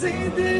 see this.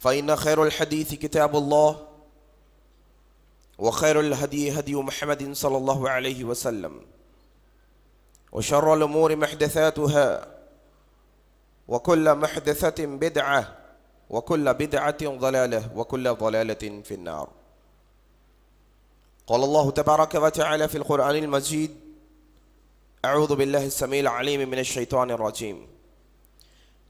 فإن خير الحديث كتاب الله وخير الهدي هدي محمد صلى الله عليه وسلم وشر الأمور محدثاتها وكل محدثة بدعة وكل بدعة ضلالة وكل ضلالة في النار قال الله تبارك وتعالى في القرآن المجيد أعوذ بالله السميع العليم من الشيطان الرجيم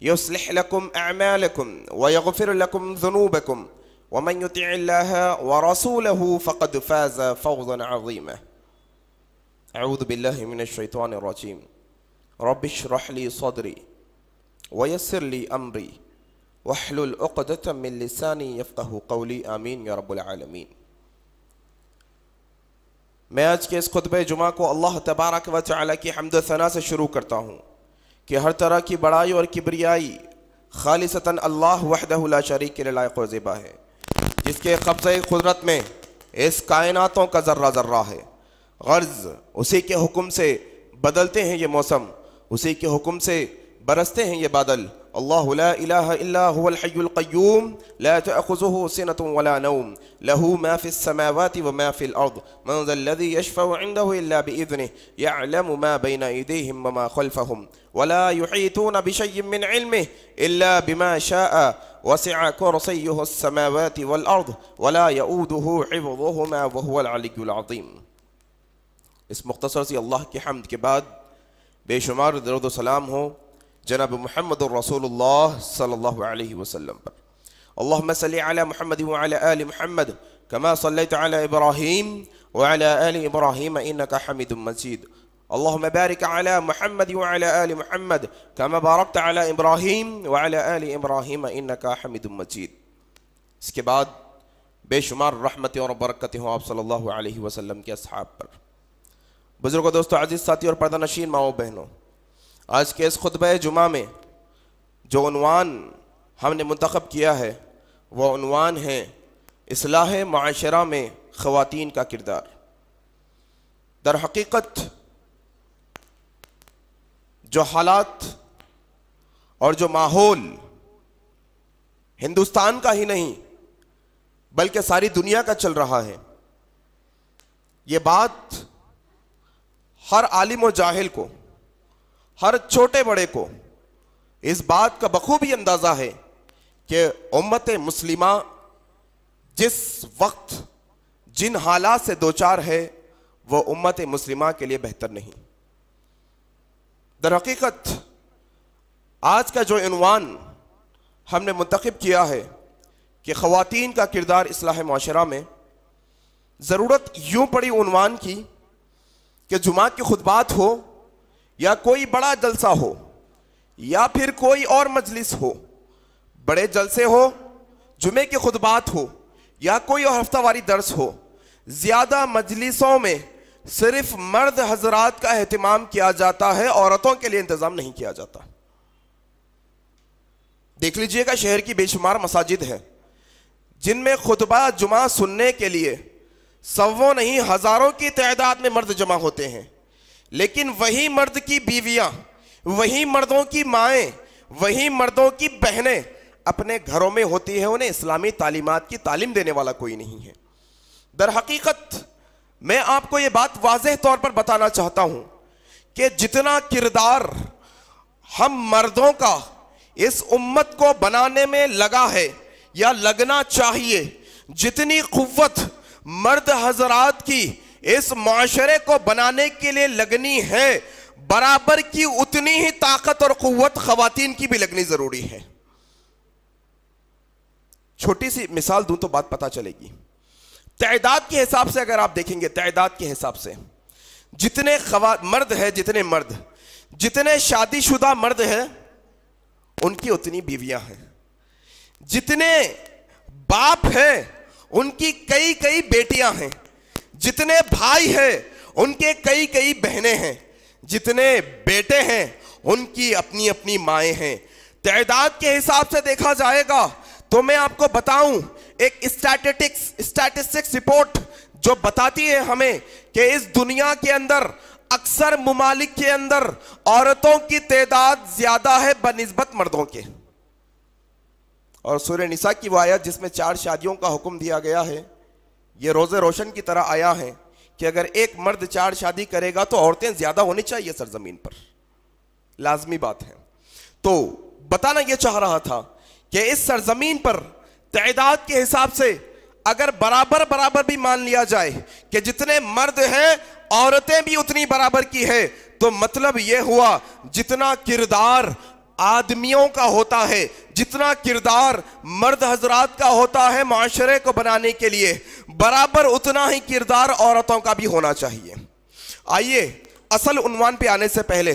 يصلح لكم أعمالكم ويغفر لكم ذنوبكم ومن يطع الله ورسوله فقد فاز فوزا عظيما أعوذ بالله من الشيطان الرجيم رب اشرح لي صدري ويسر لي أمري واحلل عقدة من لساني يفقه قولي آمين يا رب العالمين آج کے اس خطبہ جمعہ کو اللہ تبارک و تعالی کی حمد و सना سے شروع کرتا ہوں कि हर तरह की बड़ाई और किबरियाई खालिसता अल्लाह वहदहुल्ला शरीक के लायक ज़िबा है जिसके कब्ज़ कुदरत में इस कायनातों का जर्रा जर्रा है गर्ज उसी के हुक्म से बदलते हैं ये मौसम उसी के हुक्म से बरसते हैं ये बादल الله لا إله إلا هو الحي القيوم لا تأخذه سنة ولا نوم له ما في السماوات وما في الأرض من ذا الذي يشفع عنده إلا بإذنه يعلم ما بين أيديهم وما خلفهم ولا يحيطون بشيء من علمه إلا بما شاء وسع كرسيه السماوات والأرض ولا يؤوده حفظهما وهو العلي العظيم اس مختصر سی اللہ کی حمد کے بعد بے شمار درود و سلام ہو جناب محمد رسول الله صلى الله عليه وسلم اللهم صل على محمد وعلى آل محمد كما صليت على إبراهيم وعلى آل إبراهيم إنك حميد مجيد اللهم بارك على محمد وعلى آل محمد كما باركت على إبراهيم وعلى آل إبراهيم إنك حميد مجيد اس کے بعد بے شمار رحمتیں اور برکتیں ہوں آپ صلی اللہ علیہ وسلم کے اصحاب پر بزرگوں دوستو عزیز ساتھی اور پردہ نشین ماؤں بہنوں आज के इस खुतब जुमा में जो अनवान हमने मंतखब किया है वह अनवान है असलाह माशरा में ख़वान का किरदार दर हकीकत जो हालात और जो माहौल हिंदुस्तान का ही नहीं बल्कि सारी दुनिया का चल रहा है ये बात हर आलिम व जाहिल को हर छोटे बड़े को इस बात का बखूबी अंदाज़ा है कि उम्मत मुस्लिमा जिस वक्त जिन हालात से दो चार है वह उम्मत मुस्लिमा के लिए बेहतर नहीं दरहकीकत आज का जो इनवान हमने मुंतखब किया है कि खातन का किरदार इसलाह माशरा में ज़रूरत यूँ पड़ी उनवान की कि जुमा की खुदबात हो या कोई बड़ा जलसा हो या फिर कोई और मजलिस हो बड़े जलसे हो जुमे की खुदबात हो या कोई और हफ्तावारी दर्स हो ज़्यादा मजलिसों में सिर्फ मर्द हजरात का अहतमाम किया जाता है औरतों के लिए इंतज़ाम नहीं किया जाता देख लीजिएगा शहर की बेशुमार मसाजिद है जिनमें खुतबा जुमा सुनने के लिए सवों नहीं हज़ारों की तादाद में मर्द जमा होते हैं लेकिन वही मर्द की बीवियां वही मर्दों की माएँ वही मर्दों की बहनें अपने घरों में होती है उन्हें इस्लामी तालीमत की तालीम देने वाला कोई नहीं है दर हकीकत मैं आपको ये बात वाजह तौर पर बताना चाहता हूँ कि जितना किरदार हम मर्दों का इस उम्मत को बनाने में लगा है या लगना चाहिए जितनी कुत मर्द हजरात की इस माशरे को बनाने के लिए लगनी है बराबर की उतनी ही ताकत और क़वत खातन की भी लगनी ज़रूरी है छोटी सी मिसाल दूं तो बात पता चलेगी तैदाद के हिसाब से अगर आप देखेंगे तैदाद के हिसाब से जितने खवा मर्द है जितने मर्द जितने शादीशुदा मर्द है उनकी उतनी बीवियां हैं जितने बाप हैं उनकी कई कई बेटियां हैं जितने भाई हैं उनके कई कई बहनें हैं जितने बेटे हैं उनकी अपनी अपनी माए हैं तैदाद के हिसाब से देखा जाएगा तो मैं आपको बताऊं एक स्टैटिस्टिक्स स्टैटिस्टिक्स रिपोर्ट जो बताती है हमें कि इस दुनिया के अंदर अक्सर ममालिक के अंदर औरतों की तादाद ज्यादा है बनस्बत मर्दों के और सूर्य निशा की वायत जिसमें चार शादियों का हुक्म दिया गया है ये रोज़े रोशन की तरह आया है कि अगर एक मर्द चार शादी करेगा तो औरतें ज़्यादा होनी चाहिए सरजमीन पर लाजमी बात है तो बताना यह चाह रहा था कि इस सरजमीन पर तदाद के हिसाब से अगर बराबर बराबर भी मान लिया जाए कि जितने मर्द हैं औरतें भी उतनी बराबर की है तो मतलब यह हुआ जितना किरदार आदमियों का होता है जितना किरदार मर्द हजरात का होता है माशरे को बनाने के लिए बराबर उतना ही किरदार औरतों का भी होना चाहिए आइए असल उनवान पे आने से पहले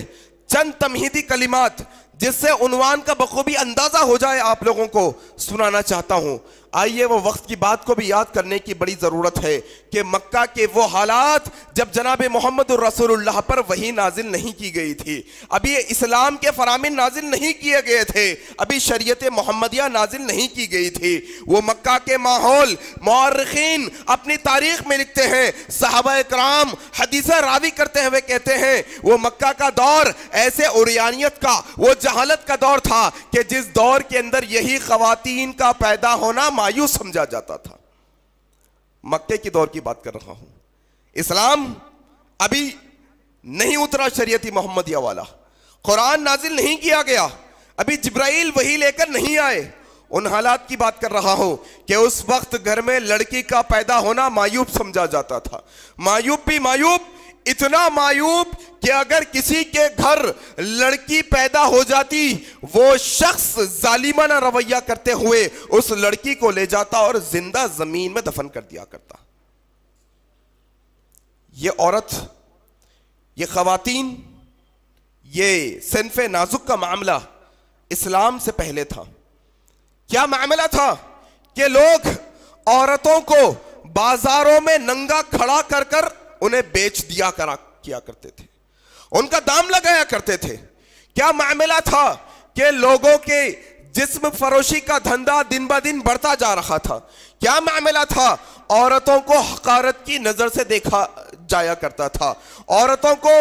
चंद तमहीदी कलिमात जिससे उनवान का बखूबी अंदाजा हो जाए आप लोगों को सुनाना चाहता हूं आइए वो वक्त की बात को भी याद करने की बड़ी ज़रूरत है कि मक्का के वो हालात जब जनाब मोहम्मद रसोल्ला पर वही नाजिल नहीं की गई थी अभी इस्लाम के फरामिन नाजिल नहीं किए गए थे अभी शरीय मोहम्मदिया नाजिल नहीं की गई थी वो मक्का के माहौल मौरखीन अपनी तारीख में लिखते हैं साहब कराम हदीसा रावी करते हुए कहते हैं वो मक्का का दौर ऐसे उरियानियत का वो जहालत का दौर था कि जिस दौर के अंदर यही खुवान का पैदा होना मायूस समझा जाता था मक्के की दौर की बात कर रहा हूं इस्लाम अभी नहीं उतरा शरीयती मोहम्मदिया वाला कुरान नाजिल नहीं किया गया अभी जिब्राइल वही लेकर नहीं आए उन हालात की बात कर रहा हूं कि उस वक्त घर में लड़की का पैदा होना मायूब समझा जाता था मायूब भी मायूब इतना मायूब कि अगर किसी के घर लड़की पैदा हो जाती वो शख्स जालिमाना रवैया करते हुए उस लड़की को ले जाता और जिंदा जमीन में दफन कर दिया करता ये औरत ये खातन ये सनफ नाजुक का मामला इस्लाम से पहले था क्या मामला था कि लोग औरतों को बाजारों में नंगा खड़ा कर कर उन्हें बेच दिया करा किया करते थे उनका दाम लगाया करते थे क्या मामला था कि लोगों के जिस्म फरोशी का धंधा दिन ब दिन बढ़ता जा रहा था क्या मामला था औरतों को हकारत की नज़र से देखा जाया करता था औरतों को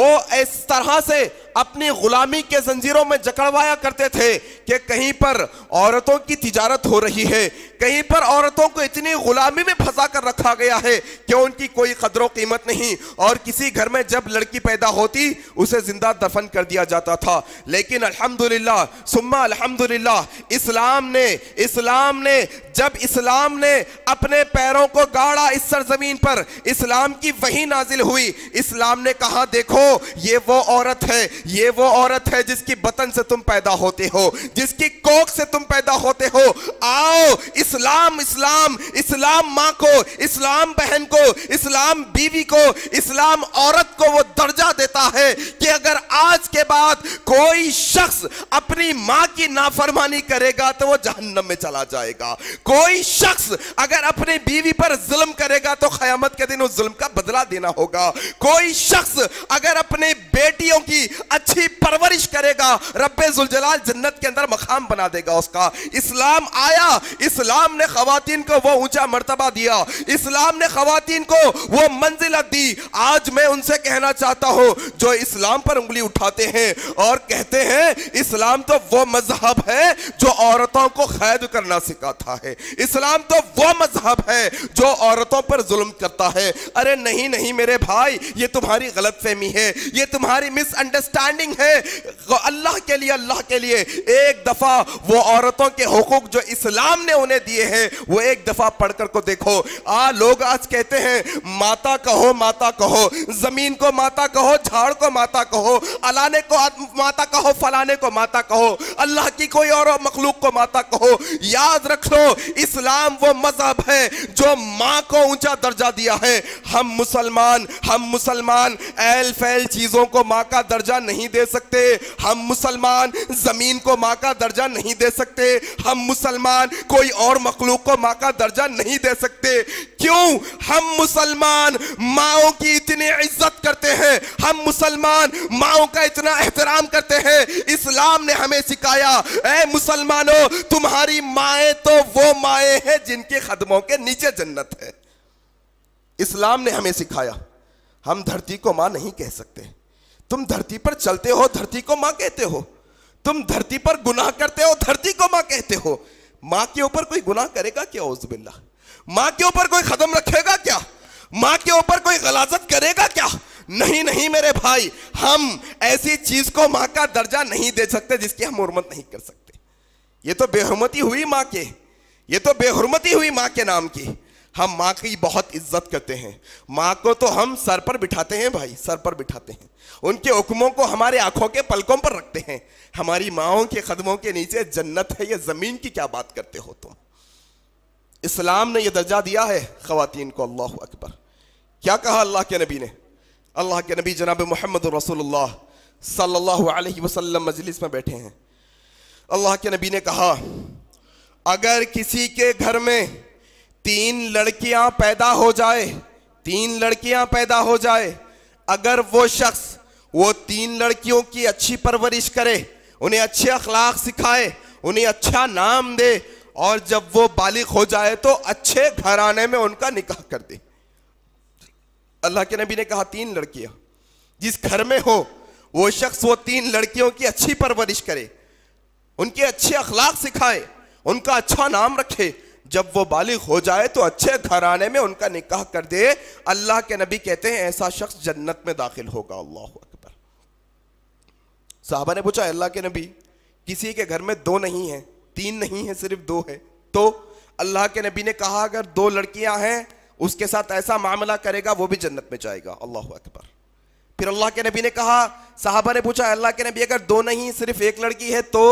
ओ इस तरह से अपनी गुलामी के जंजीरों में जकड़वाया करते थे कि कहीं पर औरतों की तिजारत हो रही है कहीं पर औरतों को इतनी गुलामी में फंसा कर रखा गया है कि उनकी कोई कदरों कीमत नहीं और किसी घर में जब लड़की पैदा होती उसे जिंदा दफन कर दिया जाता था लेकिन अल्हम्दुलिल्लाह सुम्मा अल्हम्दुलिल्लाह इस्लाम ने इस्लाम ने जब इस्लाम ने अपने पैरों को गाड़ा इस सरजमीन पर इस्लाम की वही नाजिल हुई इस्लाम ने कहा देखो ये वो औरत है ये वो औरत है जिसकी बतन से तुम पैदा होते हो जिसकी कोख से तुम पैदा होते हो आओ इस्लाम इस्लाम इस्लाम माँ को इस्लाम बहन को इस्लाम बीवी को इस्लाम औरत को वो दर्जा देता है कि अगर आज के बाद कोई शख्स अपनी माँ की नाफरमानी करेगा तो वो जहन्नम में चला जाएगा कोई शख्स अगर अपनी बीवी पर जुल्म करेगा तो खयामत के दिन उस जुल्म का बदला देना होगा कोई शख्स अगर अपने बेटियों की अच्छी परवरिश करेगा रब्बे जुलजलाल जन्नत के अंदर मकाम बना देगा उसका इस्लाम आया इस्लाम ने खातन को वो ऊंचा मरतबा दिया इस्लाम ने खातन को वो मंजिलत दी आज मैं उनसे कहना चाहता हूं जो इस्लाम पर उंगली उठाते हैं और कहते हैं इस्लाम तो वो मजहब है जो औरतों को कैद करना सिखाता है इस्लाम तो वो मजहब है जो औरतों पर जुल्म करता है अरे नहीं नहीं मेरे भाई ये तुम्हारी गलतफहमी है ये तुम्हारी मिसअंडरस्टैंड स्टैंडिंग है अल्लाह के लिए अल्लाह के लिए एक दफ़ा वो औरतों के हकूक जो इस्लाम ने उन्हें दिए हैं वो एक दफ़ा पढ़कर को देखो आ लोग आज कहते हैं माता कहो माता कहो ज़मीन को माता कहो झाड़ को माता कहो अलाने को माता कहो फलाने को माता कहो अल्लाह की कोई और मखलूक को माता कहो याद रख लो इस्लाम वो मजहब है जो माँ को ऊंचा दर्जा दिया है हम मुसलमान हम मुसलमान एल फैल चीज़ों को माँ का दर्जा नहीं दे सकते हम मुसलमान जमीन को माँ का दर्जा नहीं दे सकते हम मुसलमान कोई और मखलूक को माँ का दर्जा नहीं दे सकते क्यों हम मुसलमान माओ की इतनी इज्जत करते हैं हम मुसलमान माओ का इतना एहतराम करते हैं इस्लाम ने हमें सिखाया ए मुसलमानों तुम्हारी माए तो वो माए हैं जिनके खदमों के नीचे जन्नत है इस्लाम ने हमें सिखाया हम धरती को मां नहीं कह सकते तुम धरती पर चलते हो धरती को मां कहते हो तुम धरती पर गुनाह करते हो धरती को मां कहते हो मां के ऊपर कोई गुनाह करेगा क्या उस बिल्ला मां के ऊपर कोई कदम रखेगा क्या मां के ऊपर कोई गलाजत करेगा क्या नहीं नहीं मेरे भाई हम ऐसी चीज को मां का दर्जा नहीं दे सकते जिसकी हम उर्मत नहीं कर सकते ये तो बेहरमती हुई मां के ये तो बेहरमती हुई मां के नाम की हम माँ की बहुत इज्जत करते हैं माँ को तो हम सर पर बिठाते हैं भाई सर पर बिठाते हैं उनके हुक्मों को हमारे आंखों के पलकों पर रखते हैं हमारी माओ के कदमों के नीचे जन्नत है या ज़मीन की क्या बात करते हो तुम इस्लाम ने यह दर्जा दिया है ख़वातीन को अल्लाह अकबर क्या कहा अल्लाह के नबी ने अल्लाह के नबी जनाब मोहम्मद रसोल्ला सल्लाम मजलिस में बैठे हैं अल्लाह के नबी ने कहा अगर किसी के घर में तीन लड़कियां पैदा हो जाए तीन लड़कियां पैदा हो जाए अगर वो शख्स वो तीन लड़कियों की अच्छी परवरिश करे उन्हें अच्छे अखलाक सिखाए उन्हें अच्छा नाम दे और जब वो बालिग हो जाए तो अच्छे घराने में उनका निकाह कर दे अल्लाह के नबी ने कहा तीन लड़कियां जिस घर में हो वो शख्स वो तीन लड़कियों की अच्छी परवरिश करे उनके अच्छे अखलाक सिखाए उनका अच्छा नाम रखे जब वो बालिग हो जाए तो अच्छे घराने में उनका निकाह कर दे अल्लाह के नबी कहते हैं ऐसा शख्स जन्नत में दाखिल होगा अल्लाह अकबर साहबा ने पूछा अल्लाह के नबी किसी के घर में दो नहीं है तीन नहीं है सिर्फ दो है तो अल्लाह के नबी ने कहा अगर दो लड़कियां हैं उसके साथ ऐसा मामला करेगा वो भी जन्नत में जाएगा अल्लाह अकबर फिर अल्लाह के नबी ने कहा साहबा ने पूछा अल्लाह के नबी अगर दो नहीं सिर्फ एक लड़की है तो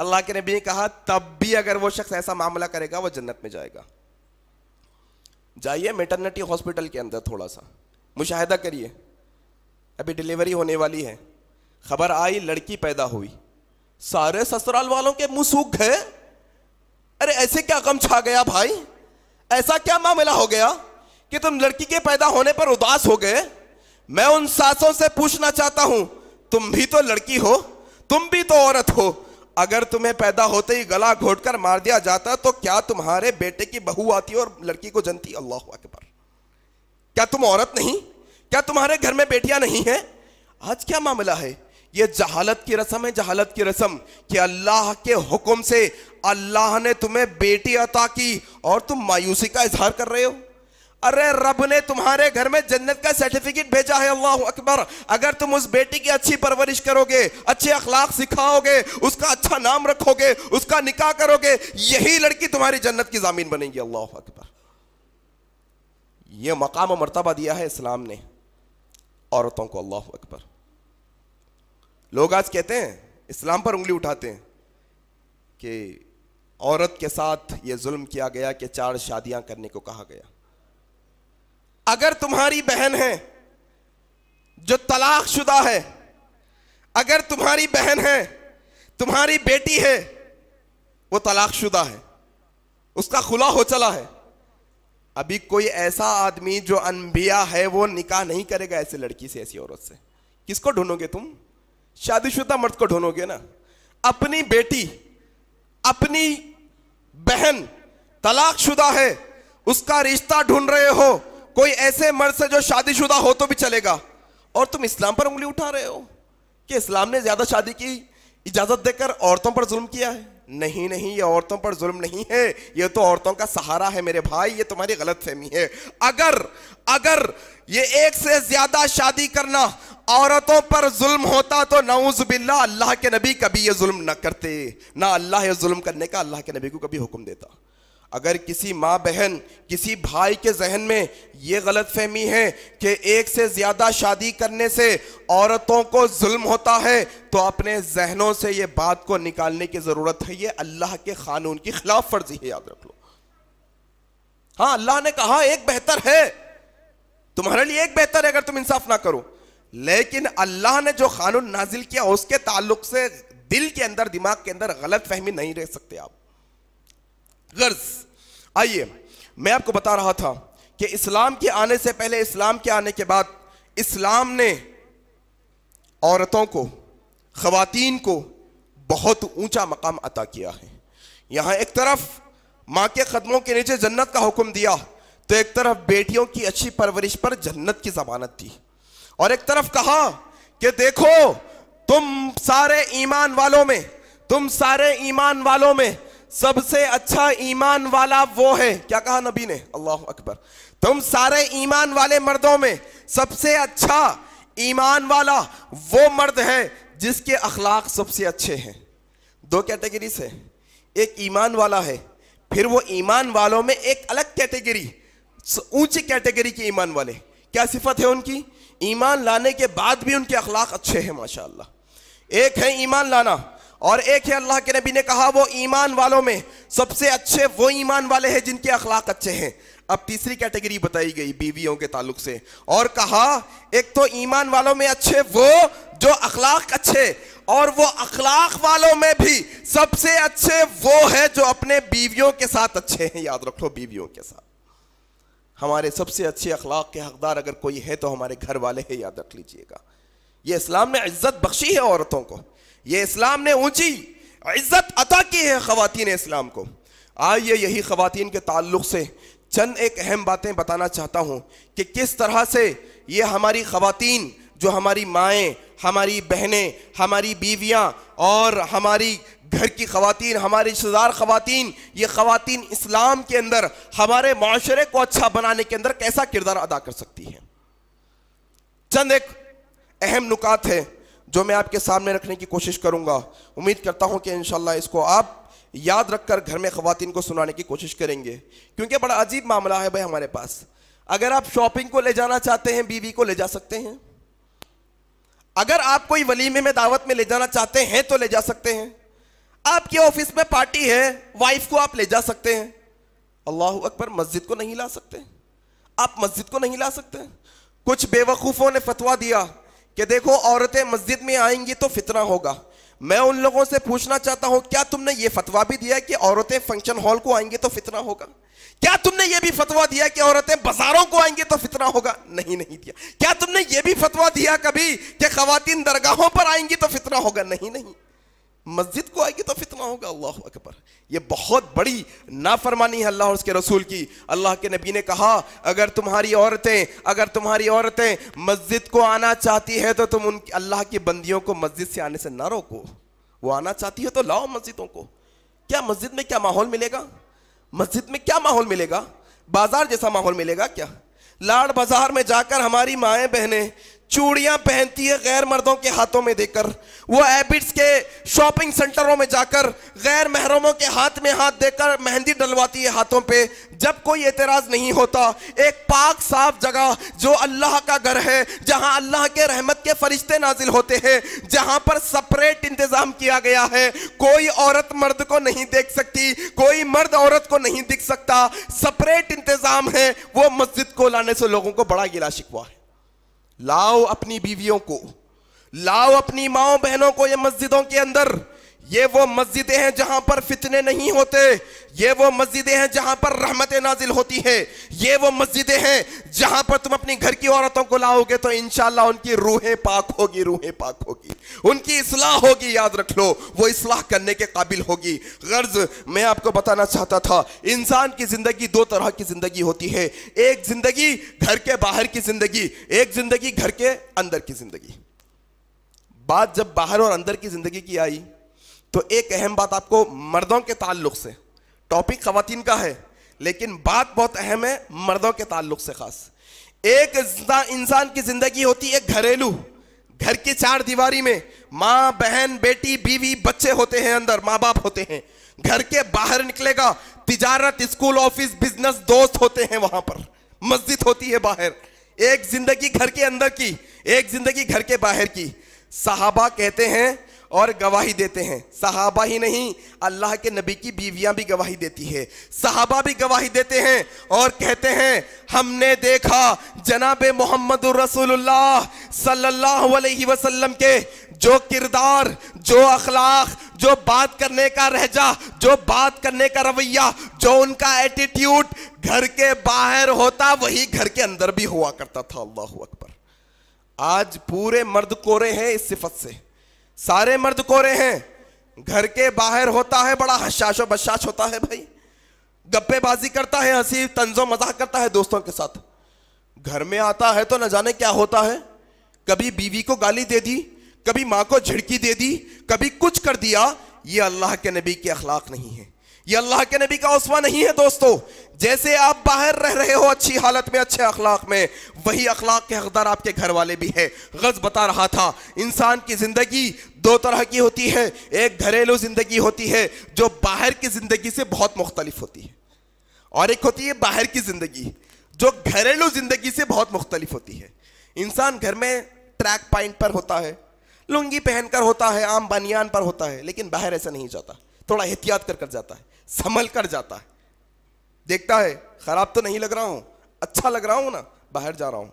अल्लाह के नबी ने कहा तब भी अगर वो शख्स ऐसा मामला करेगा वो जन्नत में जाएगा जाइए मेटर्निटी हॉस्पिटल के अंदर थोड़ा सा मुशाहिदा करिए अभी डिलीवरी होने वाली है खबर आई लड़की पैदा हुई सारे ससुराल वालों के मुंह सूख गए अरे ऐसे क्या गम छा गया भाई ऐसा क्या मामला हो गया कि तुम लड़की के पैदा होने पर उदास हो गए मैं उन सासों से पूछना चाहता हूं तुम भी तो लड़की हो तुम भी तो औरत हो अगर तुम्हें पैदा होते ही गला घोटकर मार दिया जाता तो क्या तुम्हारे बेटे की बहू आती और लड़की को जनती अल्लाह अकबर क्या तुम औरत नहीं क्या तुम्हारे घर में बेटियां नहीं है आज क्या मामला है ये जहालत की रस्म है जहालत की रस्म कि अल्लाह के हुक्म से अल्लाह ने तुम्हें बेटी अता की और तुम मायूसी का इजहार कर रहे हो अरे रब ने तुम्हारे घर में जन्नत का सर्टिफिकेट भेजा है अल्लाह अकबर अगर तुम उस बेटी की अच्छी परवरिश करोगे अच्छे अखलाक सिखाओगे उसका अच्छा नाम रखोगे उसका निकाह करोगे यही लड़की तुम्हारी जन्नत की जामीन बनेगी अल्लाह अकबर यह मकाम मरतबा दिया है इस्लाम ने औरतों को अल्लाह अकबर लोग आज कहते हैं इस्लाम पर उंगली उठाते हैं कि औरत के साथ ये जुल्म किया गया कि चार शादियां करने को कहा गया अगर तुम्हारी बहन है जो तलाक शुदा है अगर तुम्हारी बहन है तुम्हारी बेटी है वो तलाक शुदा है उसका खुला हो चला है अभी कोई ऐसा आदमी जो अनबिया है वो निकाह नहीं करेगा ऐसे लड़की से ऐसी औरत से किसको ढूंढोगे तुम शादीशुदा मर्द को ढूंढोगे ना अपनी बेटी अपनी बहन तलाकशुदा है उसका रिश्ता ढूंढ रहे हो कोई ऐसे मर्द से जो शादीशुदा हो तो भी चलेगा और तुम इस्लाम पर उंगली उठा रहे हो कि इस्लाम ने ज्यादा शादी की इजाजत देकर औरतों पर जुल्म किया है नहीं नहीं ये औरतों पर जुल्म नहीं है ये तो औरतों का सहारा है मेरे भाई ये तुम्हारी गलत फहमी है अगर अगर ये एक से ज्यादा शादी करना औरतों पर जुल्म होता तो नाउज बिल्ला अल्लाह के नबी कभी ये जुल्म ना करते ना अल्लाह ये जुल्म करने का अल्लाह के नबी को कभी हुक्म देता अगर किसी माँ बहन किसी भाई के जहन में ये गलत फहमी है कि एक से ज़्यादा शादी करने से औरतों को जुल्म होता है तो अपने जहनों से ये बात को निकालने की ज़रूरत है ये अल्लाह के कानून की खिलाफ वर्जी है याद रख लो हाँ अल्लाह ने कहा एक बेहतर है तुम्हारे लिए एक बेहतर है अगर तुम इंसाफ ना करो लेकिन अल्लाह ने जो कानून नाजिल किया उसके ताल्लुक से दिल के अंदर दिमाग के अंदर गलत फहमी नहीं रह सकते आप गर्ज आइए मैं आपको बता रहा था कि इस्लाम के आने से पहले इस्लाम के आने के बाद इस्लाम ने औरतों को खातन को बहुत ऊंचा मकाम अता किया है यहां एक तरफ माँ के कदमों के नीचे जन्नत का हुक्म दिया तो एक तरफ बेटियों की अच्छी परवरिश पर जन्नत की जमानत दी और एक तरफ कहा कि देखो तुम सारे ईमान वालों में तुम सारे ईमान वालों में सबसे अच्छा ईमान वाला वो है क्या कहा नबी ने अल्लाह अकबर तुम सारे ईमान वाले मर्दों में सबसे अच्छा ईमान वाला वो मर्द है जिसके अखलाक सबसे अच्छे हैं दो कैटेगरी से एक ईमान वाला है फिर वो ईमान वालों में एक अलग कैटेगरी ऊंची कैटेगरी के ईमान वाले क्या सिफत है उनकी ईमान लाने के बाद भी उनके अखलाक अच्छे हैं माशाल्लाह एक है ईमान लाना और एक है अल्लाह के नबी ने कहा वो ईमान वालों में सबसे अच्छे वो ईमान वाले हैं जिनके अखलाक अच्छे हैं अब तीसरी कैटेगरी बताई गई बीवियों के ताल्लुक से और कहा एक तो ईमान वालों में अच्छे वो जो अखलाक अच्छे और वो अखलाक वालों में भी सबसे अच्छे वो है जो अपने बीवियों के साथ अच्छे हैं याद रख लो बीवियों के साथ हमारे सबसे अच्छे अखलाक के हकदार अगर कोई है तो हमारे घर वाले हैं याद रख लीजिएगा ये इस्लाम ने इज्जत बख्शी है औरतों को ये इस्लाम ने ऊंची इज्जत अता की है खातन इस्लाम को आइए यही खातन के ताल्लुक से चंद एक अहम बातें बताना चाहता हूँ कि किस तरह से ये हमारी खातन जो हमारी माएँ हमारी बहनें हमारी बीवियाँ और हमारी घर की खातन हमारी रिश्तेदार खातन ये खातन इस्लाम के अंदर हमारे माशरे को अच्छा बनाने के अंदर कैसा किरदार अदा कर सकती हैं चंद एक अहम नुकात है जो मैं आपके सामने रखने की कोशिश करूंगा उम्मीद करता हूँ कि इन इसको आप याद रखकर घर में खुवान को सुनाने की कोशिश करेंगे क्योंकि बड़ा अजीब मामला है भाई हमारे पास अगर आप शॉपिंग को ले जाना चाहते हैं बीवी को ले जा सकते हैं अगर आप कोई वलीमे में दावत में ले जाना चाहते हैं तो ले जा सकते हैं आपके ऑफिस में पार्टी है वाइफ को आप ले जा सकते हैं अल्लाह अकबर मस्जिद को नहीं ला सकते आप मस्जिद को नहीं ला सकते कुछ बेवकूफ़ों ने फतवा दिया कि देखो औरतें मस्जिद में आएंगी तो फितना होगा मैं उन लोगों से पूछना चाहता हूं क्या तुमने ये फतवा भी दिया कि औरतें फंक्शन हॉल को आएंगी तो फितना होगा क्या तुमने ये भी फतवा दिया कि औरतें बाजारों को आएंगी तो फितना होगा नहीं नहीं दिया क्या तुमने ये भी फतवा दिया कभी कि खातन दरगाहों पर आएंगी तो फितना होगा नहीं नहीं मस्जिद को आएगी तो फितना होगा अल्लाह अकबर ये बहुत बड़ी नाफरमानी है अल्लाह और उसके रसूल की अल्लाह के नबी ने कहा अगर तुम्हारी औरतें अगर तुम्हारी औरतें मस्जिद को आना चाहती है तो तुम उन अल्लाह की बंदियों को मस्जिद से आने से ना रोको वो आना चाहती है तो लाओ मस्जिदों को क्या मस्जिद में क्या माहौल मिलेगा मस्जिद में क्या माहौल मिलेगा बाजार जैसा माहौल मिलेगा क्या लाड़ बाजार में जाकर हमारी माएँ बहनें चूड़ियां पहनती है गैर मर्दों के हाथों में देकर वो एबिट्स के शॉपिंग सेंटरों में जाकर गैर महरमों के हाथ में हाथ देकर मेहंदी डलवाती है हाथों पे जब कोई एतराज नहीं होता एक पाक साफ जगह जो अल्लाह का घर है जहां अल्लाह के रहमत के फरिश्ते नाजिल होते हैं जहां पर सपरेट इंतजाम किया गया है कोई औरत मर्द को नहीं देख सकती कोई मर्द औरत को नहीं दिख सकता सपरेट इंतजाम है वो मस्जिद को लाने से लोगों को बड़ा गिला शिकवा है लाओ अपनी बीवियों को लाओ अपनी माओ बहनों को ये मस्जिदों के अंदर ये वो मस्जिदें हैं जहां पर फितने नहीं होते ये वो मस्जिदें हैं जहां पर रहमत नाजिल होती है ये वो मस्जिदें हैं जहां पर तुम अपनी घर की औरतों को लाओगे तो इनशाला उनकी रूहें पाक होगी रूहें पाक होगी उनकी इसलाह होगी याद रख लो वो इसलाह करने के काबिल होगी गर्ज मैं आपको बताना चाहता था इंसान की जिंदगी दो तरह की जिंदगी होती है एक जिंदगी घर के बाहर की जिंदगी एक जिंदगी घर के अंदर की जिंदगी बात जब बाहर और अंदर की जिंदगी की आई तो एक अहम बात आपको मर्दों के ताल्लुक से टॉपिक खातन का है लेकिन बात बहुत अहम है मर्दों के ताल्लुक से खास एक इंसान की जिंदगी होती है घरेलू घर की चार दीवारी में माँ बहन बेटी बीवी बच्चे होते हैं अंदर माँ बाप होते हैं घर के बाहर निकलेगा तिजारत स्कूल ऑफिस बिजनेस दोस्त होते हैं वहां पर मस्जिद होती है बाहर एक जिंदगी घर के अंदर की एक जिंदगी घर के बाहर की साहबा कहते हैं और गवाही देते हैं सहाबा ही नहीं अल्लाह के नबी की बीवियां भी गवाही देती है सहाबा भी गवाही देते हैं और कहते हैं हमने देखा जनाब मोहम्मद वसल्लम के जो किरदार जो अखलाक जो बात करने का रहजा जो बात करने का रवैया जो उनका एटीट्यूड घर के बाहर होता वही घर के अंदर भी हुआ करता था अल्लाह अकबर आज पूरे मर्द कोरे हैं इस सिफत से सारे मर्द कोरे हैं घर के बाहर होता है बड़ा हशाशो बशाश होता है भाई गप्पेबाजी करता है हंसी तंजो मजाक करता है दोस्तों के साथ घर में आता है तो न जाने क्या होता है कभी बीवी को गाली दे दी कभी माँ को झिड़की दे दी कभी कुछ कर दिया ये अल्लाह के नबी के अखलाक नहीं है ये अल्लाह के नबी का उसवा नहीं है दोस्तों जैसे आप बाहर रह रहे हो अच्छी हालत में अच्छे अखलाक में वही अखलाक के हकदार आपके घर वाले भी है गज बता रहा था इंसान की ज़िंदगी दो तरह की होती है एक घरेलू ज़िंदगी होती है जो बाहर की ज़िंदगी से बहुत मुख्तलिफ होती है और एक होती है बाहर की ज़िंदगी जो घरेलू ज़िंदगी से बहुत मुख्तलिफ होती है इंसान घर में ट्रैक पॉइंट पर होता है लुंगी पहनकर होता है आम बनियान पर होता है लेकिन बाहर ऐसा नहीं जाता थोड़ा एहतियात कर कर जाता है संभल कर जाता है देखता है खराब तो नहीं लग रहा हूं अच्छा लग रहा हूं ना बाहर जा रहा हूं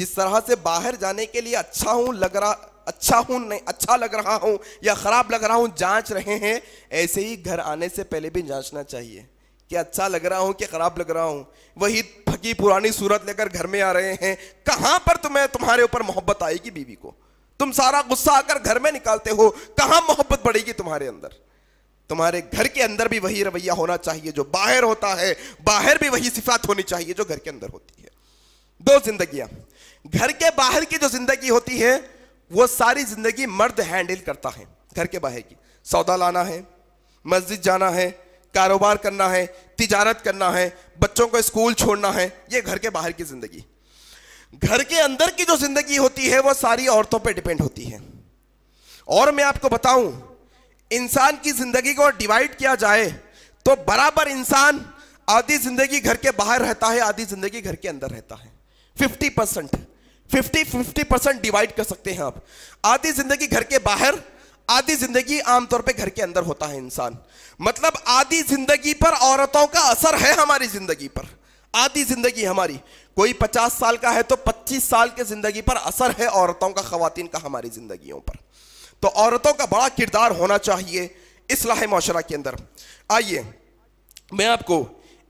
जिस तरह से बाहर जाने के लिए अच्छा हूं लग रहा अच्छा हूं नहीं अच्छा लग रहा हूं या ख़राब लग रहा हूं जांच रहे हैं ऐसे ही घर आने से पहले भी जांचना चाहिए कि अच्छा लग रहा हूं कि ख़राब लग रहा हूं वही फकी पुरानी सूरत लेकर घर में आ रहे हैं कहां पर तुम्हें तुम्हारे ऊपर मोहब्बत आएगी बीवी को तुम सारा गुस्सा आकर घर में निकालते हो कहां मोहब्बत बढ़ेगी तुम्हारे अंदर तुम्हारे घर के अंदर भी वही रवैया होना चाहिए जो बाहर होता है बाहर भी वही सिफात होनी चाहिए जो घर के अंदर होती है दो जिंदगियां घर के बाहर की जो जिंदगी होती है वो सारी जिंदगी मर्द हैंडल करता है घर के बाहर की सौदा लाना है मस्जिद जाना है कारोबार करना है तिजारत करना है बच्चों को स्कूल छोड़ना है ये घर के बाहर की जिंदगी घर के अंदर की जो जिंदगी होती है वो सारी औरतों पे डिपेंड होती है और मैं आपको बताऊं इंसान की जिंदगी को डिवाइड किया जाए तो बराबर इंसान आधी जिंदगी घर के बाहर रहता है आधी जिंदगी घर के अंदर रहता है fifty percent fifty fifty percent divide कर सकते हैं आप आधी जिंदगी घर के बाहर आधी जिंदगी आमतौर पे घर के अंदर होता है इंसान मतलब आधी जिंदगी पर औरतों का असर है हमारी जिंदगी पर आधी जिंदगी हमारी कोई पचास साल का है तो पच्चीस साल की जिंदगी पर असर है औरतों का खातन का हमारी जिंदगियों पर तो औरतों का बड़ा किरदार होना चाहिए इसलाह माशरा के अंदर आइए मैं आपको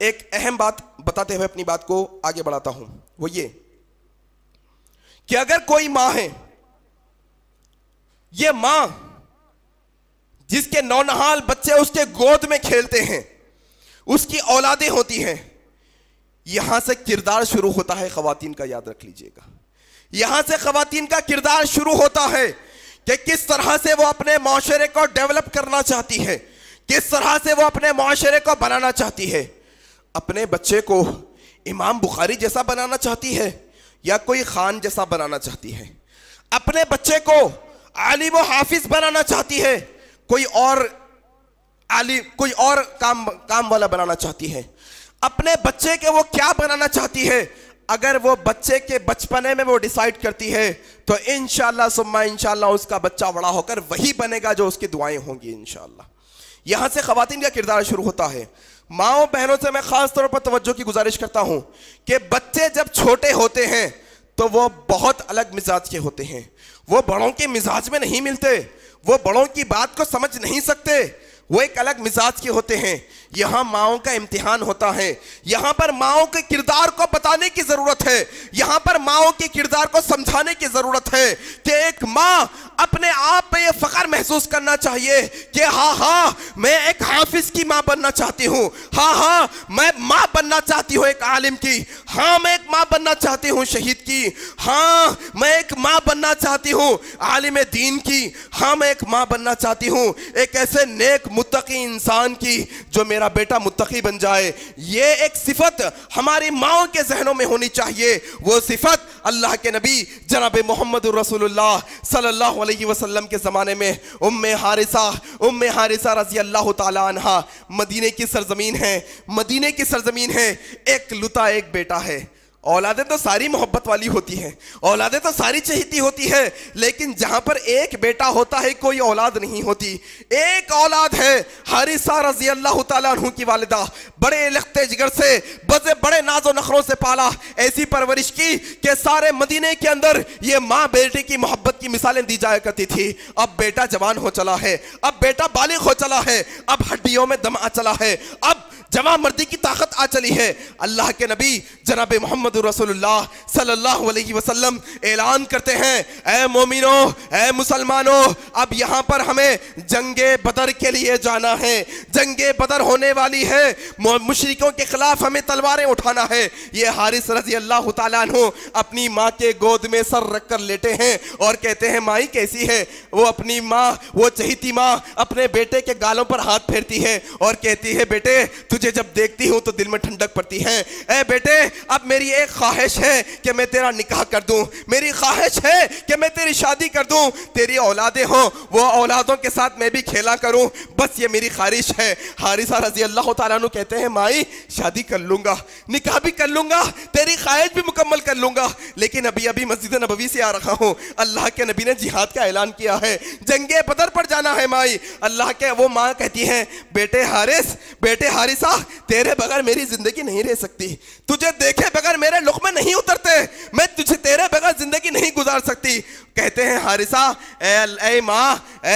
एक अहम बात बताते हुए अपनी बात को आगे बढ़ाता हूं वो ये कि अगर कोई मां है ये मां जिसके नौनहाल बच्चे उसके गोद में खेलते हैं उसकी औलादें होती हैं यहां से किरदार शुरू होता है खवातीन का याद रख लीजिएगा यहां से खवातीन का किरदार शुरू होता है कि किस तरह से वो अपने माशरे को डेवलप करना चाहती है किस तरह से वो अपने माशरे को बनाना चाहती है अपने बच्चे को इमाम बुखारी जैसा बनाना चाहती है या कोई खान जैसा बनाना चाहती है अपने बच्चे को आलिम हाफिज बनाना चाहती है कोई और आलि कोई और काम काम वाला बनाना चाहती है अपने बच्चे के वो क्या बनाना चाहती है अगर वो बच्चे के बचपने में वो डिसाइड करती है तो इनशाला सुम्मा इनशाला उसका बच्चा बड़ा होकर वही बनेगा जो उसकी दुआएं होंगी इनशाला यहां से खातन का किरदार शुरू होता है माओ बहनों से मैं खास तौर पर तवज्जो की गुजारिश करता हूं कि बच्चे जब छोटे होते हैं तो वो बहुत अलग मिजाज के होते हैं वो बड़ों के मिजाज में नहीं मिलते वो बड़ों की बात को समझ नहीं सकते वो एक अलग मिजाज के होते हैं यहां माओ का इम्तिहान होता है यहां पर माओ के किरदार को बताने की ज़रूरत है यहां पर माओ के किरदार को समझाने की ज़रूरत है कि एक माँ अपने आप में ये फकर महसूस करना चाहिए कि हाँ हाँ मैं एक हाफिज की माँ बनना चाहती हूँ हाँ हाँ मैं माँ बनना चाहती हूँ एक आलिम की हाँ मैं एक माँ बनना चाहती हूँ शहीद की हाँ मैं एक माँ बनना चाहती हूँ आलिम दीन की हाँ मैं एक माँ बनना चाहती हूँ एक ऐसे नेक मुतकी इंसान की जो मेरा बेटा मुतकी बन जाए ये एक सिफत हमारी माओ के जहनों में होनी चाहिए वो सिफत अल्लाह के नबी जनाब मोहम्मद रसोल्ला सल्ला वसल्लम के ज़माने में उम हारिसा उम हारिसा रजी अल्लाह तहा मदीने की सरजमीन है मदीने की सरजमीन है एक लुता एक बेटा है औलादें तो सारी मोहब्बत वाली होती हैं औलादें तो सारी चहती होती हैं लेकिन जहाँ पर एक बेटा होता है कोई औलाद नहीं होती एक औलाद है हारिसा रजी अल्लाह तू की वालदा बड़े लखते जिगर से बजे बड़े नाजो नखरों से पाला ऐसी परवरिश की कि सारे मदीने के अंदर ये माँ बेटे की मोहब्बत की मिसालें दी जाया करती थी अब बेटा जवान हो चला है अब बेटा बालिग हो चला है अब हड्डियों में दम आ चला है अब जवा मर्दी की ताकत आ चली है अल्लाह के नबी जनाब मोहम्मद रसोल्ला वसल्लम ऐलान करते हैं ए मोमिनो ए मुसलमानों अब यहाँ पर हमें जंग बदर के लिए जाना है जंग बदर होने वाली है मुशरकों के खिलाफ हमें तलवारें उठाना है ये हारिस रजी अल्लाह तु अपनी माँ के गोद में सर रख कर लेटे हैं और कहते हैं माई कैसी है वो अपनी माँ वो चहीती माँ अपने बेटे के गालों पर हाथ फेरती है और कहती है बेटे तुझे तुझे जब देखती हूँ तो दिल में ठंडक पड़ती है ए बेटे अब मेरी एक ख्वाहिश है कि मैं तेरा निकाह कर दूँ मेरी ख्वाहिश है कि मैं तेरी शादी कर दूँ तेरी औलादें हों वो औलादों के साथ मैं भी खेला करूँ बस ये मेरी ख्वाहिश है हारिसा रजी अल्लाह तु कहते हैं माई शादी कर लूँगा निकाह भी कर लूँगा तेरी ख्वाहिश भी मुकम्मल कर लूँगा लेकिन अभी अभी मस्जिद नबवी से आ रहा हूँ अल्लाह के नबी ने जिहाद का ऐलान किया है जंगे बदर पर जाना है माई अल्लाह के वो माँ कहती हैं बेटे हारिस बेटे हारिसा तेरे बगैर मेरी जिंदगी नहीं रह सकती तुझे देखे बगैर मेरे लुक में नहीं उतरते मैं तुझे तेरे बगैर जिंदगी नहीं गुजार सकती कहते हैं हारिसा ए माँ